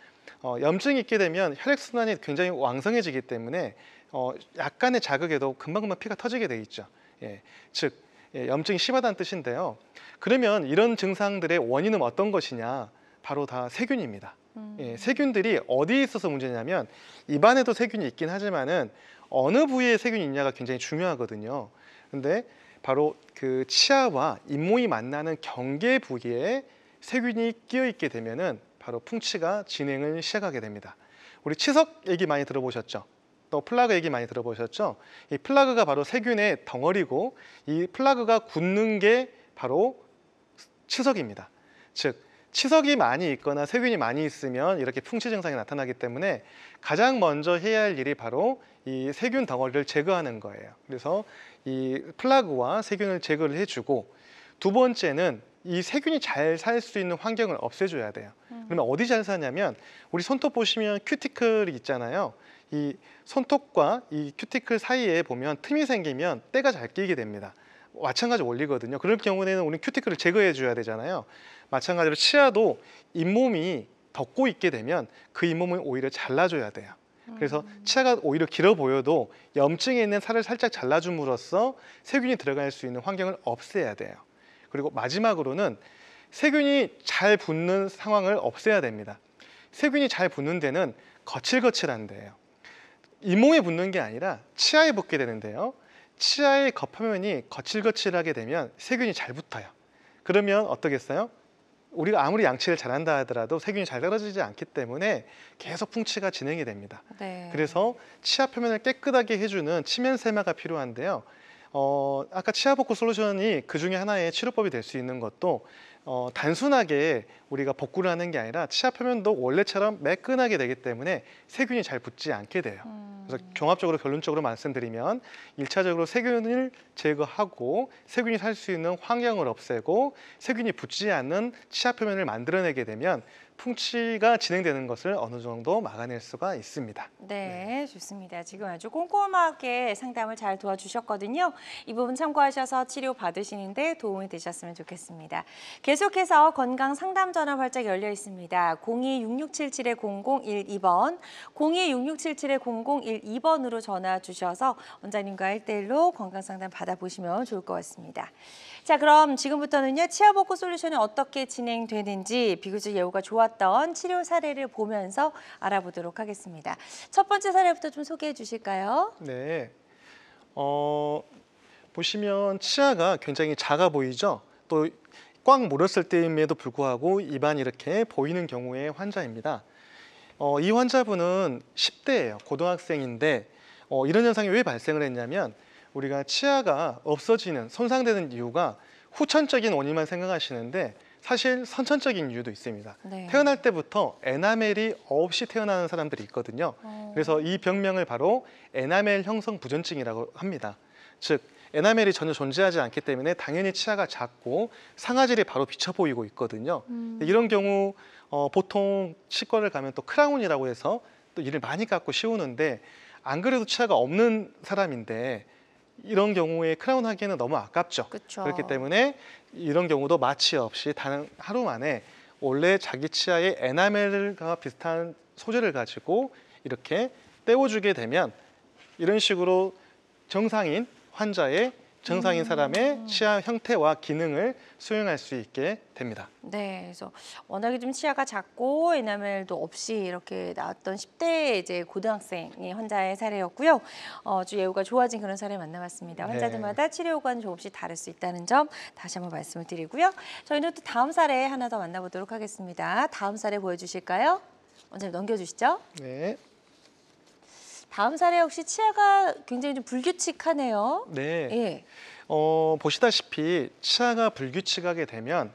어, 염증이 있게 되면 혈액순환이 굉장히 왕성해지기 때문에 어, 약간의 자극에도 금방금방 피가 터지게 돼 있죠. 예, 즉 예, 염증이 심하다는 뜻인데요. 그러면 이런 증상들의 원인은 어떤 것이냐? 바로 다 세균입니다. 예, 음. 예, 세균들이 어디에 있어서 문제냐면 입안에도 세균이 있긴 하지만은 어느 부위에 세균이 있냐가 굉장히 중요하거든요. 근데 바로 그 치아와 잇몸이 만나는 경계 부위에 세균이 끼어 있게 되면은 바로 풍치가 진행을 시작하게 됩니다. 우리 치석 얘기 많이 들어보셨죠? 또 플라그 얘기 많이 들어보셨죠? 이 플라그가 바로 세균의 덩어리고 이 플라그가 굳는 게 바로 치석입니다. 즉 치석이 많이 있거나 세균이 많이 있으면 이렇게 풍치 증상이 나타나기 때문에 가장 먼저 해야 할 일이 바로 이 세균 덩어리를 제거하는 거예요. 그래서 이 플라그와 세균을 제거를 해주고 두 번째는 이 세균이 잘 살 수 있는 환경을 없애줘야 돼요. 음. 그러면 어디 잘 사냐면 우리 손톱 보시면 큐티클이 있잖아요. 이 손톱과 이 큐티클 사이에 보면 틈이 생기면 때가 잘 끼게 됩니다. 마찬가지 원리거든요. 그럴 경우에는 우리 큐티클을 제거해 줘야 되잖아요. 마찬가지로 치아도 잇몸이 덮고 있게 되면 그 잇몸을 오히려 잘라줘야 돼요. 그래서 음. 치아가 오히려 길어 보여도 염증에 있는 살을 살짝 잘라줌으로써 세균이 들어갈 수 있는 환경을 없애야 돼요. 그리고 마지막으로는 세균이 잘 붙는 상황을 없애야 됩니다. 세균이 잘 붙는 데는 거칠거칠한 데예요. 잇몸에 붙는 게 아니라 치아에 붙게 되는데요. 치아의 겉표면이 거칠거칠하게 되면 세균이 잘 붙어요. 그러면 어떻겠어요? 우리가 아무리 양치를 잘한다 하더라도 세균이 잘 떨어지지 않기 때문에 계속 풍치가 진행이 됩니다. 네. 그래서 치아 표면을 깨끗하게 해주는 치면 세마가 필요한데요. 어, 아까 치아복구 솔루션이 그 중에 하나의 치료법이 될 수 있는 것도 어, 단순하게 우리가 복구를 하는 게 아니라 치아 표면도 원래처럼 매끈하게 되기 때문에 세균이 잘 붙지 않게 돼요. 음. 그래서 종합적으로 결론적으로 말씀드리면 1차적으로 세균을 제거하고 세균이 살 수 있는 환경을 없애고 세균이 붙지 않는 치아 표면을 만들어내게 되면 풍치가 진행되는 것을 어느 정도 막아낼 수가 있습니다.
네, 네, 좋습니다. 지금 아주 꼼꼼하게 상담을 잘 도와주셨거든요. 이 부분 참고하셔서 치료 받으시는데 도움이 되셨으면 좋겠습니다. 계속해서 건강 상담 전화 활짝 열려 있습니다. 026677-0012번, 026677-0012번으로 전화 주셔서 원장님과 일대일로 건강 상담 받아보시면 좋을 것 같습니다. 자 그럼 지금부터는요 치아복구 솔루션이 어떻게 진행되는지 비교적 예후가 좋았던 치료 사례를 보면서 알아보도록 하겠습니다. 첫 번째 사례부터 좀 소개해 주실까요?
네. 어, 보시면 치아가 굉장히 작아 보이죠? 또 꽉 물었을 때임에도 불구하고 입안 이렇게 보이는 경우의 환자입니다. 어, 이 환자분은 10대예요. 고등학생인데 어, 이런 현상이 왜 발생을 했냐면 우리가 치아가 없어지는, 손상되는 이유가 후천적인 원인만 생각하시는데 사실 선천적인 이유도 있습니다. 네. 태어날 때부터 에나멜이 없이 태어나는 사람들이 있거든요. 오. 어. 그래서 이 병명을 바로 에나멜 형성 부전증이라고 합니다. 즉 에나멜이 전혀 존재하지 않기 때문에 당연히 치아가 작고 상아질이 바로 비쳐 보이고 있거든요. 음. 이런 경우 어, 보통 치과를 가면 또 크라운이라고 해서 또 이를 많이 깎고 씌우는데 안 그래도 치아가 없는 사람인데 이런 경우에 크라운 하기에는 너무 아깝죠. 그쵸. 그렇기 때문에 이런 경우도 마취 없이 단 하루 만에 원래 자기 치아의 에나멜과 비슷한 소재를 가지고 이렇게 떼워주게 되면 이런 식으로 정상인 환자의 정상인 음. 사람의 치아 형태와 기능을 수용할 수 있게 됩니다.
네, 그래서 워낙에 좀 치아가 작고 에나멜도 없이 이렇게 나왔던 10대 이제 고등학생이 환자의 사례였고요. 어, 아주 예후가 좋아진 그런 사례 만나봤습니다. 네. 환자들마다 치료 효과는 조금씩 다를 수 있다는 점 다시 한번 말씀을 드리고요. 저희는 또 다음 사례 하나 더 만나보도록 하겠습니다. 다음 사례 보여주실까요? 원장 넘겨주시죠. 네. 다음 사례 역시 치아가 굉장히 좀 불규칙하네요.
네. 예. 어, 보시다시피 치아가 불규칙하게 되면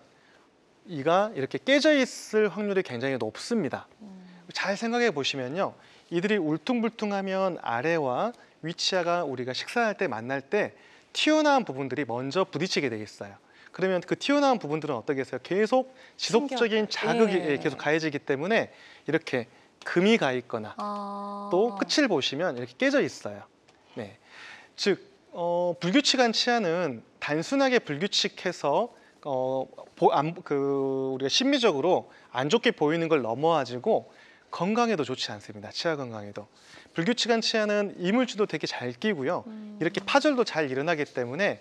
이가 이렇게 깨져 있을 확률이 굉장히 높습니다. 음. 잘 생각해 보시면요. 이들이 울퉁불퉁하면 아래와 위치아가 우리가 식사할 때 만날 때 튀어나온 부분들이 먼저 부딪히게 되겠어요 그러면 그 튀어나온 부분들은 어떻게 해서 계속 지속적인 자극이 예. 계속 가해지기 때문에 이렇게 금이 가 있거나 아... 또 끝을 보시면 이렇게 깨져 있어요. 네. 즉 어, 불규칙한 치아는 단순하게 불규칙해서 어, 보, 안, 그 우리가 심미적으로 안 좋게 보이는 걸 넘어가지고 건강에도 좋지 않습니다. 치아 건강에도. 불규칙한 치아는 이물질도 되게 잘 끼고요. 음... 이렇게 파절도 잘 일어나기 때문에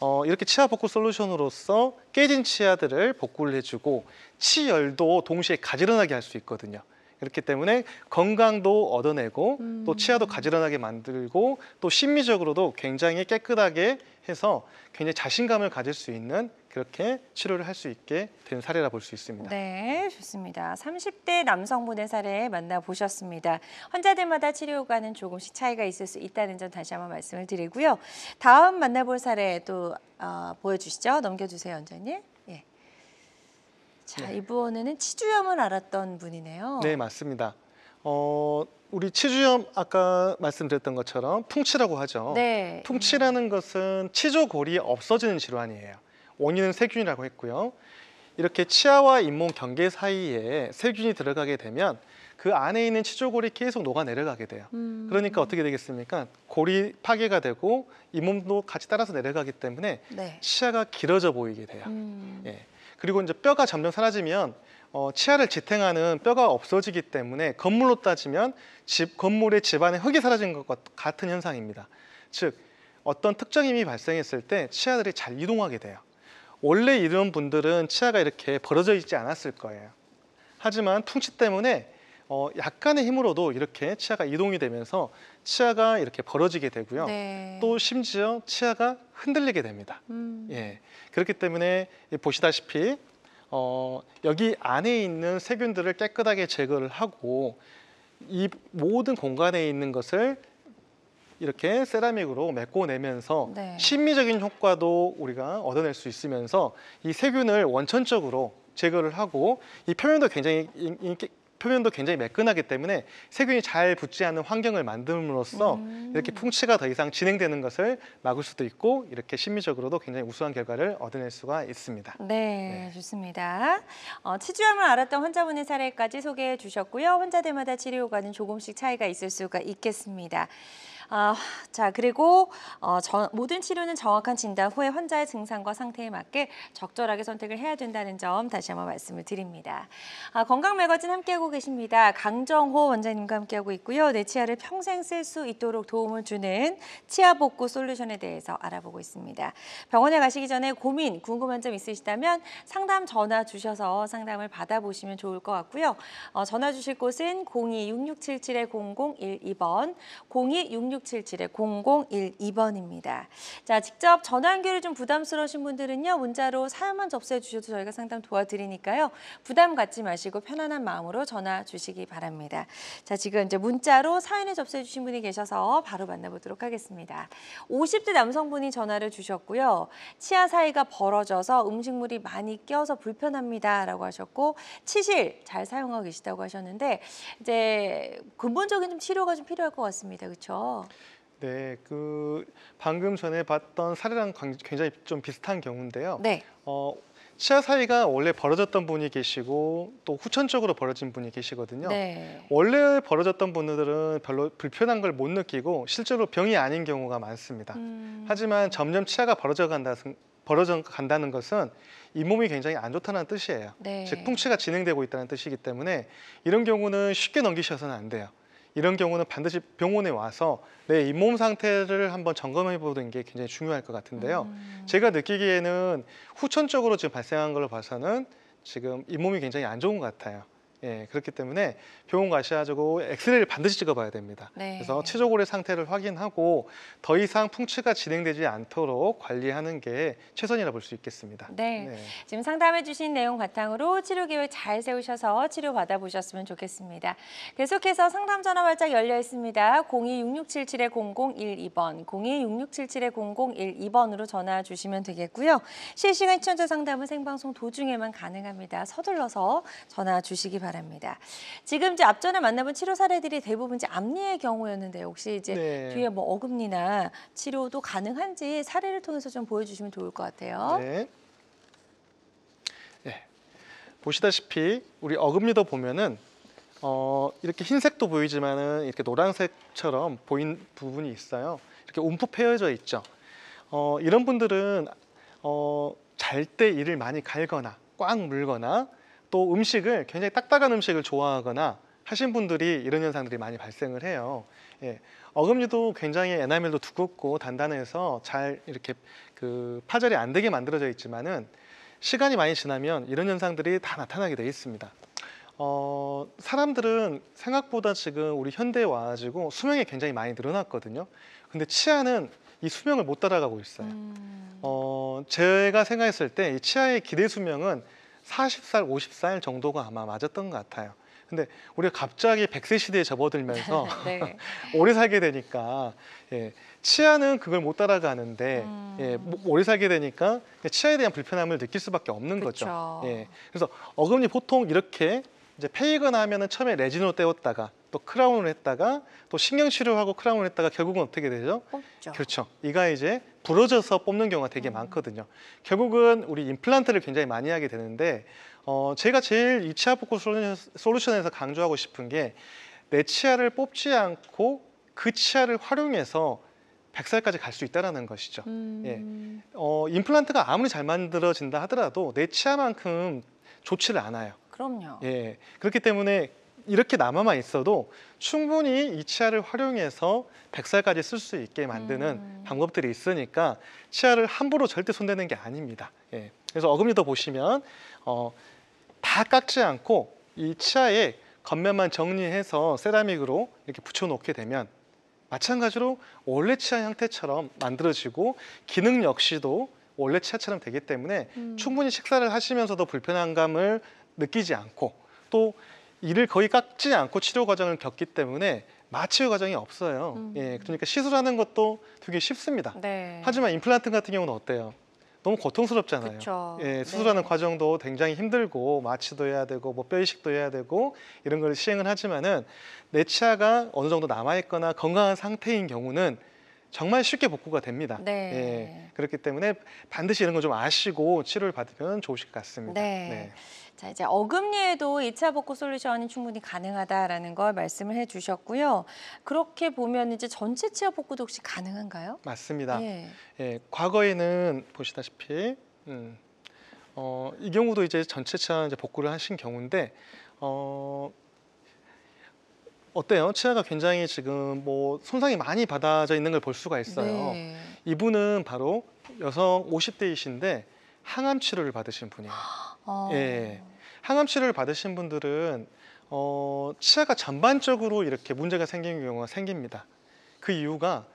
어, 이렇게 치아 복구 솔루션으로서 깨진 치아들을 복구를 해주고 치열도 동시에 가지런하게 할 수 있거든요. 그렇기 때문에 건강도 얻어내고 음. 또 치아도 가지런하게 만들고 또 심미적으로도 굉장히 깨끗하게 해서 굉장히 자신감을 가질 수 있는 그렇게 치료를 할 수 있게 된 사례라 볼 수 있습니다.
네, 좋습니다. 30대 남성분의 사례 만나보셨습니다. 환자들마다 치료과는 조금씩 차이가 있을 수 있다는 점 다시 한번 말씀을 드리고요. 다음 만나볼 사례 또 어, 보여주시죠. 넘겨주세요, 원장님. 자, 네. 이부원는 치주염을 알았던 분이네요. 네,
맞습니다. 어, 우리 치주염 아까 말씀드렸던 것처럼 풍치라고 하죠. 네. 풍치라는 것은 치조골이 없어지는 질환이에요. 원인은 세균이라고 했고요. 이렇게 치아와 잇몸 경계 사이에 세균이 들어가게 되면 그 안에 있는 치조골이 계속 녹아내려가게 돼요. 음. 그러니까 어떻게 되겠습니까? 골이 파괴가 되고 잇몸도 같이 따라서 내려가기 때문에 네. 치아가 길어져 보이게 돼요. 음. 예. 그리고 이제 뼈가 점점 사라지면 어, 치아를 지탱하는 뼈가 없어지기 때문에 건물로 따지면 집 건물의 집안에 흙이 사라진 것과 같은 현상입니다. 즉 어떤 특정 힘이 발생했을 때 치아들이 잘 이동하게 돼요. 원래 이런 분들은 치아가 이렇게 벌어져 있지 않았을 거예요. 하지만 풍치 때문에 어, 약간의 힘으로도 이렇게 치아가 이동이 되면서 치아가 이렇게 벌어지게 되고요. 네. 또 심지어 치아가 흔들리게 됩니다. 음. 예. 그렇기 때문에 보시다시피 어, 여기 안에 있는 세균들을 깨끗하게 제거를 하고 이 모든 공간에 있는 것을 이렇게 세라믹으로 메꿔내면서 네. 심미적인 효과도 우리가 얻어낼 수 있으면서 이 세균을 원천적으로 제거를 하고 이표면도 굉장히 인기, 표면도 굉장히 매끈하기 때문에 세균이 잘 붙지 않은 환경을 만듦으로써 음. 이렇게 풍치가 더 이상 진행되는 것을 막을 수도 있고 이렇게 심리적으로도 굉장히 우수한 결과를 얻어낼 수가 있습니다.
네, 네. 좋습니다. 어, 치주염을 앓았던 환자분의 사례까지 소개해 주셨고요. 환자들마다 치료과는 효 조금씩 차이가 있을 수가 있겠습니다. 아, 자 그리고 어, 저, 모든 치료는 정확한 진단 후에 환자의 증상과 상태에 맞게 적절하게 선택을 해야 된다는 점 다시 한번 말씀을 드립니다. 아, 건강 매거진 함께하고 계십니다. 강정호 원장님과 함께하고 있고요. 내 치아를 평생 쓸 수 있도록 도움을 주는 치아 복구 솔루션에 대해서 알아보고 있습니다. 병원에 가시기 전에 고민, 궁금한 점 있으시다면 상담 전화 주셔서 상담을 받아보시면 좋을 것 같고요. 어, 전화 주실 곳은 02-6677-0012번, 02-66 0 7 7 0 0 1 2번입니다 자, 직접 전화 연결이 좀 부담스러우신 분들은요. 문자로 사연만 접수해 주셔도 저희가 상담 도와드리니까요. 부담 갖지 마시고 편안한 마음으로 전화 주시기 바랍니다. 자, 지금 이제 문자로 사연에 접수해 주신 분이 계셔서 바로 만나보도록 하겠습니다. 50대 남성분이 전화를 주셨고요. 치아 사이가 벌어져서 음식물이 많이 껴서 불편합니다. 라고 하셨고 치실 잘 사용하고 계시다고 하셨는데 이제 근본적인 좀 치료가 좀 필요할 것 같습니다. 그렇죠?
네, 그 방금 전에 봤던 사례랑 굉장히 좀 비슷한 경우인데요. 네. 어, 치아 사이가 원래 벌어졌던 분이 계시고 또 후천적으로 벌어진 분이 계시거든요. 네. 원래 벌어졌던 분들은 별로 불편한 걸 못 느끼고 실제로 병이 아닌 경우가 많습니다. 음... 하지만 점점 치아가 벌어져 간다 벌어져 간다는 것은 잇몸이 굉장히 안 좋다는 뜻이에요. 네. 즉 풍치가 진행되고 있다는 뜻이기 때문에 이런 경우는 쉽게 넘기셔서는 안 돼요. 이런 경우는 반드시 병원에 와서 내 잇몸 상태를 한번 점검해 보는 게 굉장히 중요할 것 같은데요. 음. 제가 느끼기에는 후천적으로 지금 발생한 걸로 봐서는 지금 잇몸이 굉장히 안 좋은 것 같아요. 예, 그렇기 때문에 병원 가셔가지고 엑스레이를 반드시 찍어봐야 됩니다. 네. 그래서 최조골의 상태를 확인하고 더 이상 풍치가 진행되지 않도록 관리하는 게 최선이라 볼 수 있겠습니다. 네. 네.
지금 상담해 주신 내용 바탕으로 치료 계획 잘 세우셔서 치료 받아보셨으면 좋겠습니다. 네, 계속해서 상담 전화 활짝 열려 있습니다. 026677-0012번, 026677-0012번으로 전화 주시면 되겠고요. 실시간 시청자 상담은 생방송 도중에만 가능합니다. 서둘러서 전화 주시기 바랍니다. 바랍니다. 지금 이제 앞전에 만나본 치료 사례들이 대부분 이제 암리의 경우였는데 혹시 이제 네. 뒤에 뭐 어금니나 치료도 가능한지 사례를 통해서 좀 보여주시면 좋을 것 같아요.
네. 네. 보시다시피 우리 어금니도 보면은 어, 이렇게 흰색도 보이지만은 이렇게 노란색처럼 보인 부분이 있어요. 이렇게 움푹 패여져 있죠. 어, 이런 분들은 어, 잘 때 이를 많이 갈거나 꽉 물거나 또 음식을 굉장히 딱딱한 음식을 좋아하거나 하신 분들이 이런 현상들이 많이 발생을 해요. 예. 어금니도 굉장히 에나멜도 두껍고 단단해서 잘 이렇게 그 파절이 안 되게 만들어져 있지만은 시간이 많이 지나면 이런 현상들이 다 나타나게 돼 있습니다. 어, 사람들은 생각보다 지금 우리 현대에 와가지고 수명이 굉장히 많이 늘어났거든요. 근데 치아는 이 수명을 못 따라가고 있어요. 음... 어, 제가 생각했을 때 이 치아의 기대 수명은 40살, 50살 정도가 아마 맞았던 것 같아요. 근데 우리가 갑자기 1 0 0세 시대에 접어들면서 *laughs* 네. *laughs* 오래 살게 되니까 예, 치아는 그걸 못 따라가는데 음... 예, 뭐 오래 살게 되니까 치아에 대한 불편함을 느낄 수밖에 없는 그쵸. 거죠. 예, 그래서 어금니 보통 이렇게 이제 페이거나 하면은 처음에 레진으로 때웠다가 또 크라운을 했다가 또 신경치료하고 크라운을 했다가 결국은 어떻게 되죠? 뽑죠. 그렇죠. 이가 이제 부러져서 뽑는 경우가 되게 음. 많거든요. 결국은 우리 임플란트를 굉장히 많이 하게 되는데 어, 제가 제일 이 치아 복구 솔루션에서 강조하고 싶은 게 내 치아를 뽑지 않고 그 치아를 활용해서 백살까지 갈 수 있다는 것이죠. 음. 예. 어, 임플란트가 아무리 잘 만들어진다 하더라도 내 치아만큼 좋지를 않아요. 그럼요. 예. 그렇기 때문에 이렇게 남아만 있어도 충분히 이 치아를 활용해서 백살까지 쓸 수 있게 만드는 음. 방법들이 있으니까 치아를 함부로 절대 손대는 게 아닙니다. 예. 그래서 어금니도 보시면 어, 다 깎지 않고 이 치아에 겉면만 정리해서 세라믹으로 이렇게 붙여놓게 되면 마찬가지로 원래 치아 형태처럼 만들어지고 기능 역시도 원래 치아처럼 되기 때문에 음. 충분히 식사를 하시면서도 불편한 감을 느끼지 않고 또 이를 거의 깎지 않고 치료 과정을 겪기 때문에 마취 의 과정이 없어요. 음. 예, 그러니까 시술하는 것도 되게 쉽습니다. 네. 하지만 임플란트 같은 경우는 어때요? 너무 고통스럽잖아요. 예, 네. 수술하는 네. 과정도 굉장히 힘들고 마취도 해야 되고 뭐 뼈이식도 해야 되고 이런 걸 시행을 하지만은 내 치아가 어느 정도 남아 있거나 건강한 상태인 경우는 정말 쉽게 복구가 됩니다. 네. 예, 그렇기 때문에 반드시 이런 걸 좀 아시고 치료를 받으면 좋으실 것 같습니다. 네. 네.
자, 이제 어금니에도 2차 복구 솔루션이 충분히 가능하다라는 걸 말씀을 해 주셨고요. 그렇게 보면 이제 전체 치아 복구도 혹시 가능한가요?
맞습니다. 예. 예 과거에는 보시다시피 음, 어, 이 경우도 이제 전체 치아 이제 복구를 하신 경우인데 어, 어때요? 치아가 굉장히 지금 뭐 손상이 많이 받아져 있는 걸 볼 수가 있어요. 네. 이분은 바로 여성 50대이신데 항암 치료를 받으신 분이에요. 아... 예. 항암 치료를 받으신 분들은 어, 치아가 전반적으로 이렇게 문제가 생긴 경우가 생깁니다. 그 이유가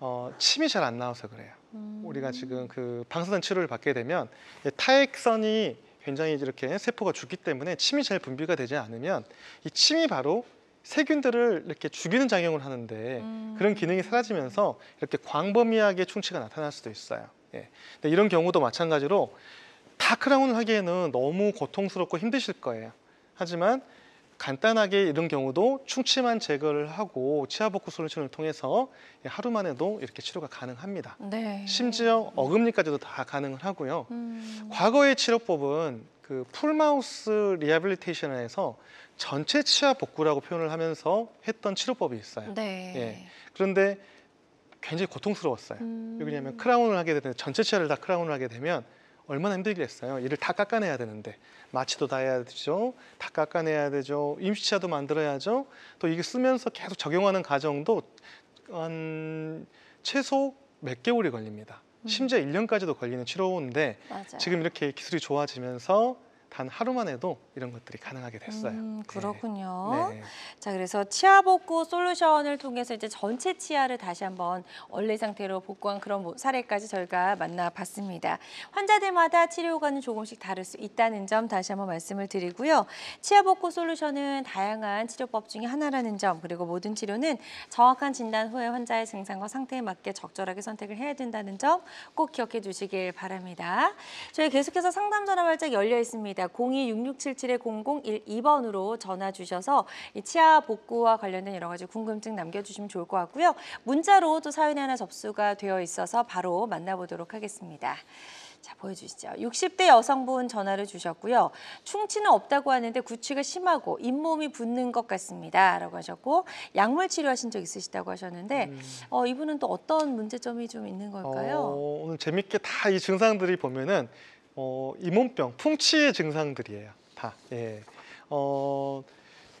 어, 침이 잘 안 나와서 그래요. 음. 우리가 지금 그 방사선 치료를 받게 되면 타액선이 굉장히 이렇게 세포가 죽기 때문에 침이 잘 분비가 되지 않으면 이 침이 바로 세균들을 이렇게 죽이는 작용을 하는데 음. 그런 기능이 사라지면서 이렇게 광범위하게 충치가 나타날 수도 있어요. 예. 근데 이런 경우도 마찬가지로 다 크라운을 하기에는 너무 고통스럽고 힘드실 거예요. 하지만 간단하게 이런 경우도 충치만 제거를 하고 치아복구 솔루션을 통해서 하루만 해도 이렇게 치료가 가능합니다. 네. 심지어 어금니까지도 다가능 하고요. 음. 과거의 치료법은 그 풀마우스 리하빌리테이션에서 전체 치아 복구라고 표현을 하면서 했던 치료법이 있어요. 네. 예. 그런데 굉장히 고통스러웠어요. 음. 왜냐하면 크라운을 하게 되면 전체 치아를 다 크라운을 하게 되면 얼마나 힘들겠어요. 이를 다 깎아내야 되는데 마취도 다 해야 되죠. 다 깎아내야 되죠. 임시차도 만들어야죠. 또 이게 쓰면서 계속 적용하는 과정도 한 최소 몇 개월이 걸립니다. 음. 심지어 1년까지도 걸리는 치료인데 맞아요. 지금 이렇게 기술이 좋아지면서 단 하루만 해도 이런 것들이 가능하게 됐어요. 음, 네.
그렇군요. 네. 자, 그래서 치아 복구 솔루션을 통해서 이제 전체 치아를 다시 한번 원래 상태로 복구한 그런 사례까지 저희가 만나봤습니다. 환자들마다 치료관은 조금씩 다를 수 있다는 점 다시 한번 말씀을 드리고요. 치아 복구 솔루션은 다양한 치료법 중에 하나라는 점 그리고 모든 치료는 정확한 진단 후에 환자의 증상과 상태에 맞게 적절하게 선택을 해야 된다는 점 꼭 기억해 주시길 바랍니다. 저희 계속해서 상담 전화 활짝 열려 있습니다. 있습니다. 02-6677-0012번으로 전화 주셔서 이 치아 복구와 관련된 여러 가지 궁금증 남겨주시면 좋을 것 같고요. 문자로 또 사연이 하나 접수가 되어 있어서 바로 만나보도록 하겠습니다. 자, 보여주시죠. 60대 여성분 전화를 주셨고요. 충치는 없다고 하는데 구취가 심하고 잇몸이 붓는 것 같습니다. 라고 하셨고 약물 치료하신 적 있으시다고 하셨는데 음. 어, 이분은 또 어떤 문제점이 좀 있는 걸까요? 어,
오늘 재밌게 다 이 증상들이 보면은 어, 잇몸병, 풍치의 증상들이에요. 다. 예. 어,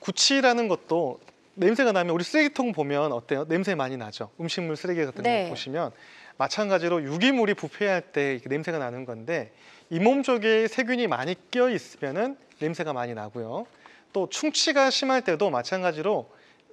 구취라는 것도 냄새가 나면 우리 쓰레기통 보면 어때요? 냄새 많이 나죠. 음식물 쓰레기 같은 거 네. 보시면 마찬가지로 유기물이 부패할 때 냄새가 나는 건데 잇몸 쪽에 세균이 많이 끼어 있으면은 냄새가 많이 나고요. 또 충치가 심할 때도 마찬가지로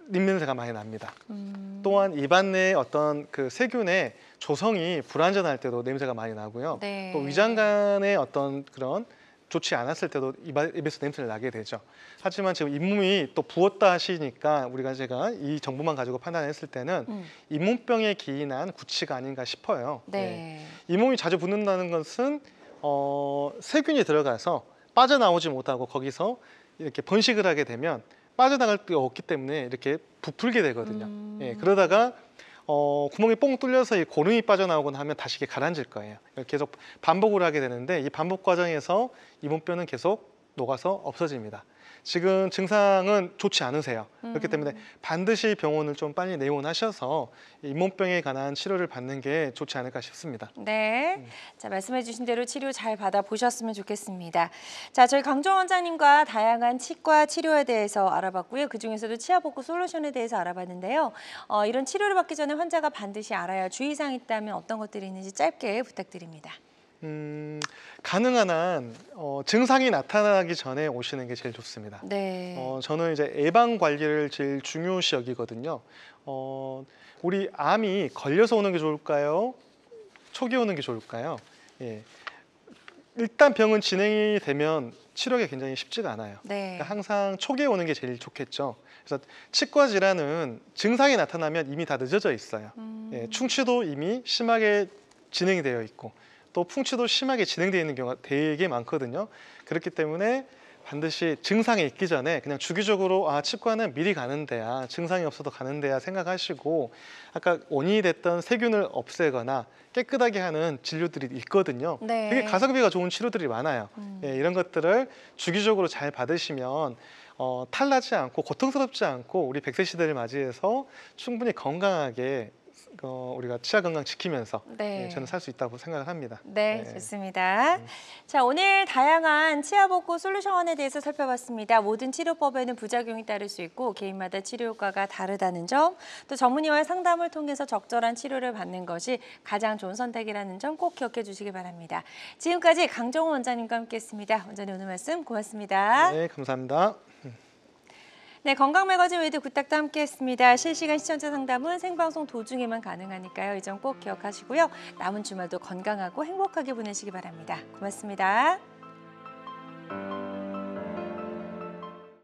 냄새가 많이 납니다. 음... 또한 입안 내에 어떤 그세균에 조성이 불완전할 때도 냄새가 많이 나고요. 네. 또 위장관의 어떤 그런 좋지 않았을 때도 입에서 냄새를 나게 되죠. 하지만 지금 잇몸이 또 부었다 하시니까 우리가 제가 이 정보만 가지고 판단했을 때는 음. 잇몸병에 기인한 구취가 아닌가 싶어요. 네. 네. 잇몸이 자주 붓는다는 것은 어, 세균이 들어가서 빠져나오지 못하고 거기서 이렇게 번식을 하게 되면 빠져나갈 게 없기 때문에 이렇게 부풀게 되거든요. 음. 예, 그러다가 어, 구멍이 뽕 뚫려서 이 고름이 빠져나오거나 하면 다시 이게 가라앉을 거예요. 그러니까 계속 반복을 하게 되는데 이 반복 과정에서 이몸뼈는 계속 녹아서 없어집니다. 지금 증상은 좋지 않으세요. 음. 그렇기 때문에 반드시 병원을 좀 빨리 내원하셔서 잇몸병에 관한 치료를 받는 게 좋지 않을까 싶습니다.
네. 음. 자, 말씀해 주신 대로 치료 잘 받아 보셨으면 좋겠습니다. 자, 저희 강정 원장님과 다양한 치과 치료에 대해서 알아봤고요. 그중에서도 치아 복구 솔루션에 대해서 알아봤는데요. 어, 이런 치료를 받기 전에 환자가 반드시 알아야 주의사항이 있다면 어떤 것들이 있는지 짧게 부탁드립니다.
음, 가능한 한 어, 증상이 나타나기 전에 오시는 게 제일 좋습니다.
네. 어,
저는 이제 예방 관리를 제일 중요시 여기거든요. 어, 우리 암이 걸려서 오는 게 좋을까요? 초기 오는 게 좋을까요? 예. 일단 병은 진행이 되면 치료가 굉장히 쉽지가 않아요. 네. 그러니까 항상 초기에 오는 게 제일 좋겠죠. 그래서 치과 질환은 증상이 나타나면 이미 다 늦어져 있어요. 음. 예, 충치도 이미 심하게 진행이 되어 있고 또 풍치도 심하게 진행되어 있는 경우가 되게 많거든요. 그렇기 때문에 반드시 증상이 있기 전에 그냥 주기적으로 아 치과는 미리 가는 데야 증상이 없어도 가는 데야 생각하시고 아까 원인이 됐던 세균을 없애거나 깨끗하게 하는 진료들이 있거든요 네. 되게 가성비가 좋은 치료들이 많아요 음. 예, 이런 것들을 주기적으로 잘 받으시면 어, 탈나지 않고 고통스럽지 않고 우리 백세 시대를 맞이해서 충분히 건강하게 어, 우리가 치아 건강 지키면서 네. 예, 저는 살 수 있다고 생각을 합니다.
네, 네. 좋습니다. 음. 자, 오늘 다양한 치아 복구 솔루션에 대해서 살펴봤습니다. 모든 치료법에는 부작용이 따를 수 있고 개인마다 치료 효과가 다르다는 점, 또전문의와 상담을 통해서 적절한 치료를 받는 것이 가장 좋은 선택이라는 점 꼭 기억해 주시기 바랍니다. 지금까지 강정호 원장님과 함께했습니다. 원장님 오늘 말씀 고맙습니다.
네, 감사합니다.
네, 건강 매거진 웨이드 굿닥도 함께했습니다. 실시간 시청자 상담은 생방송 도중에만 가능하니까요. 이 점 꼭 기억하시고요. 남은 주말도 건강하고 행복하게 보내시기 바랍니다. 고맙습니다.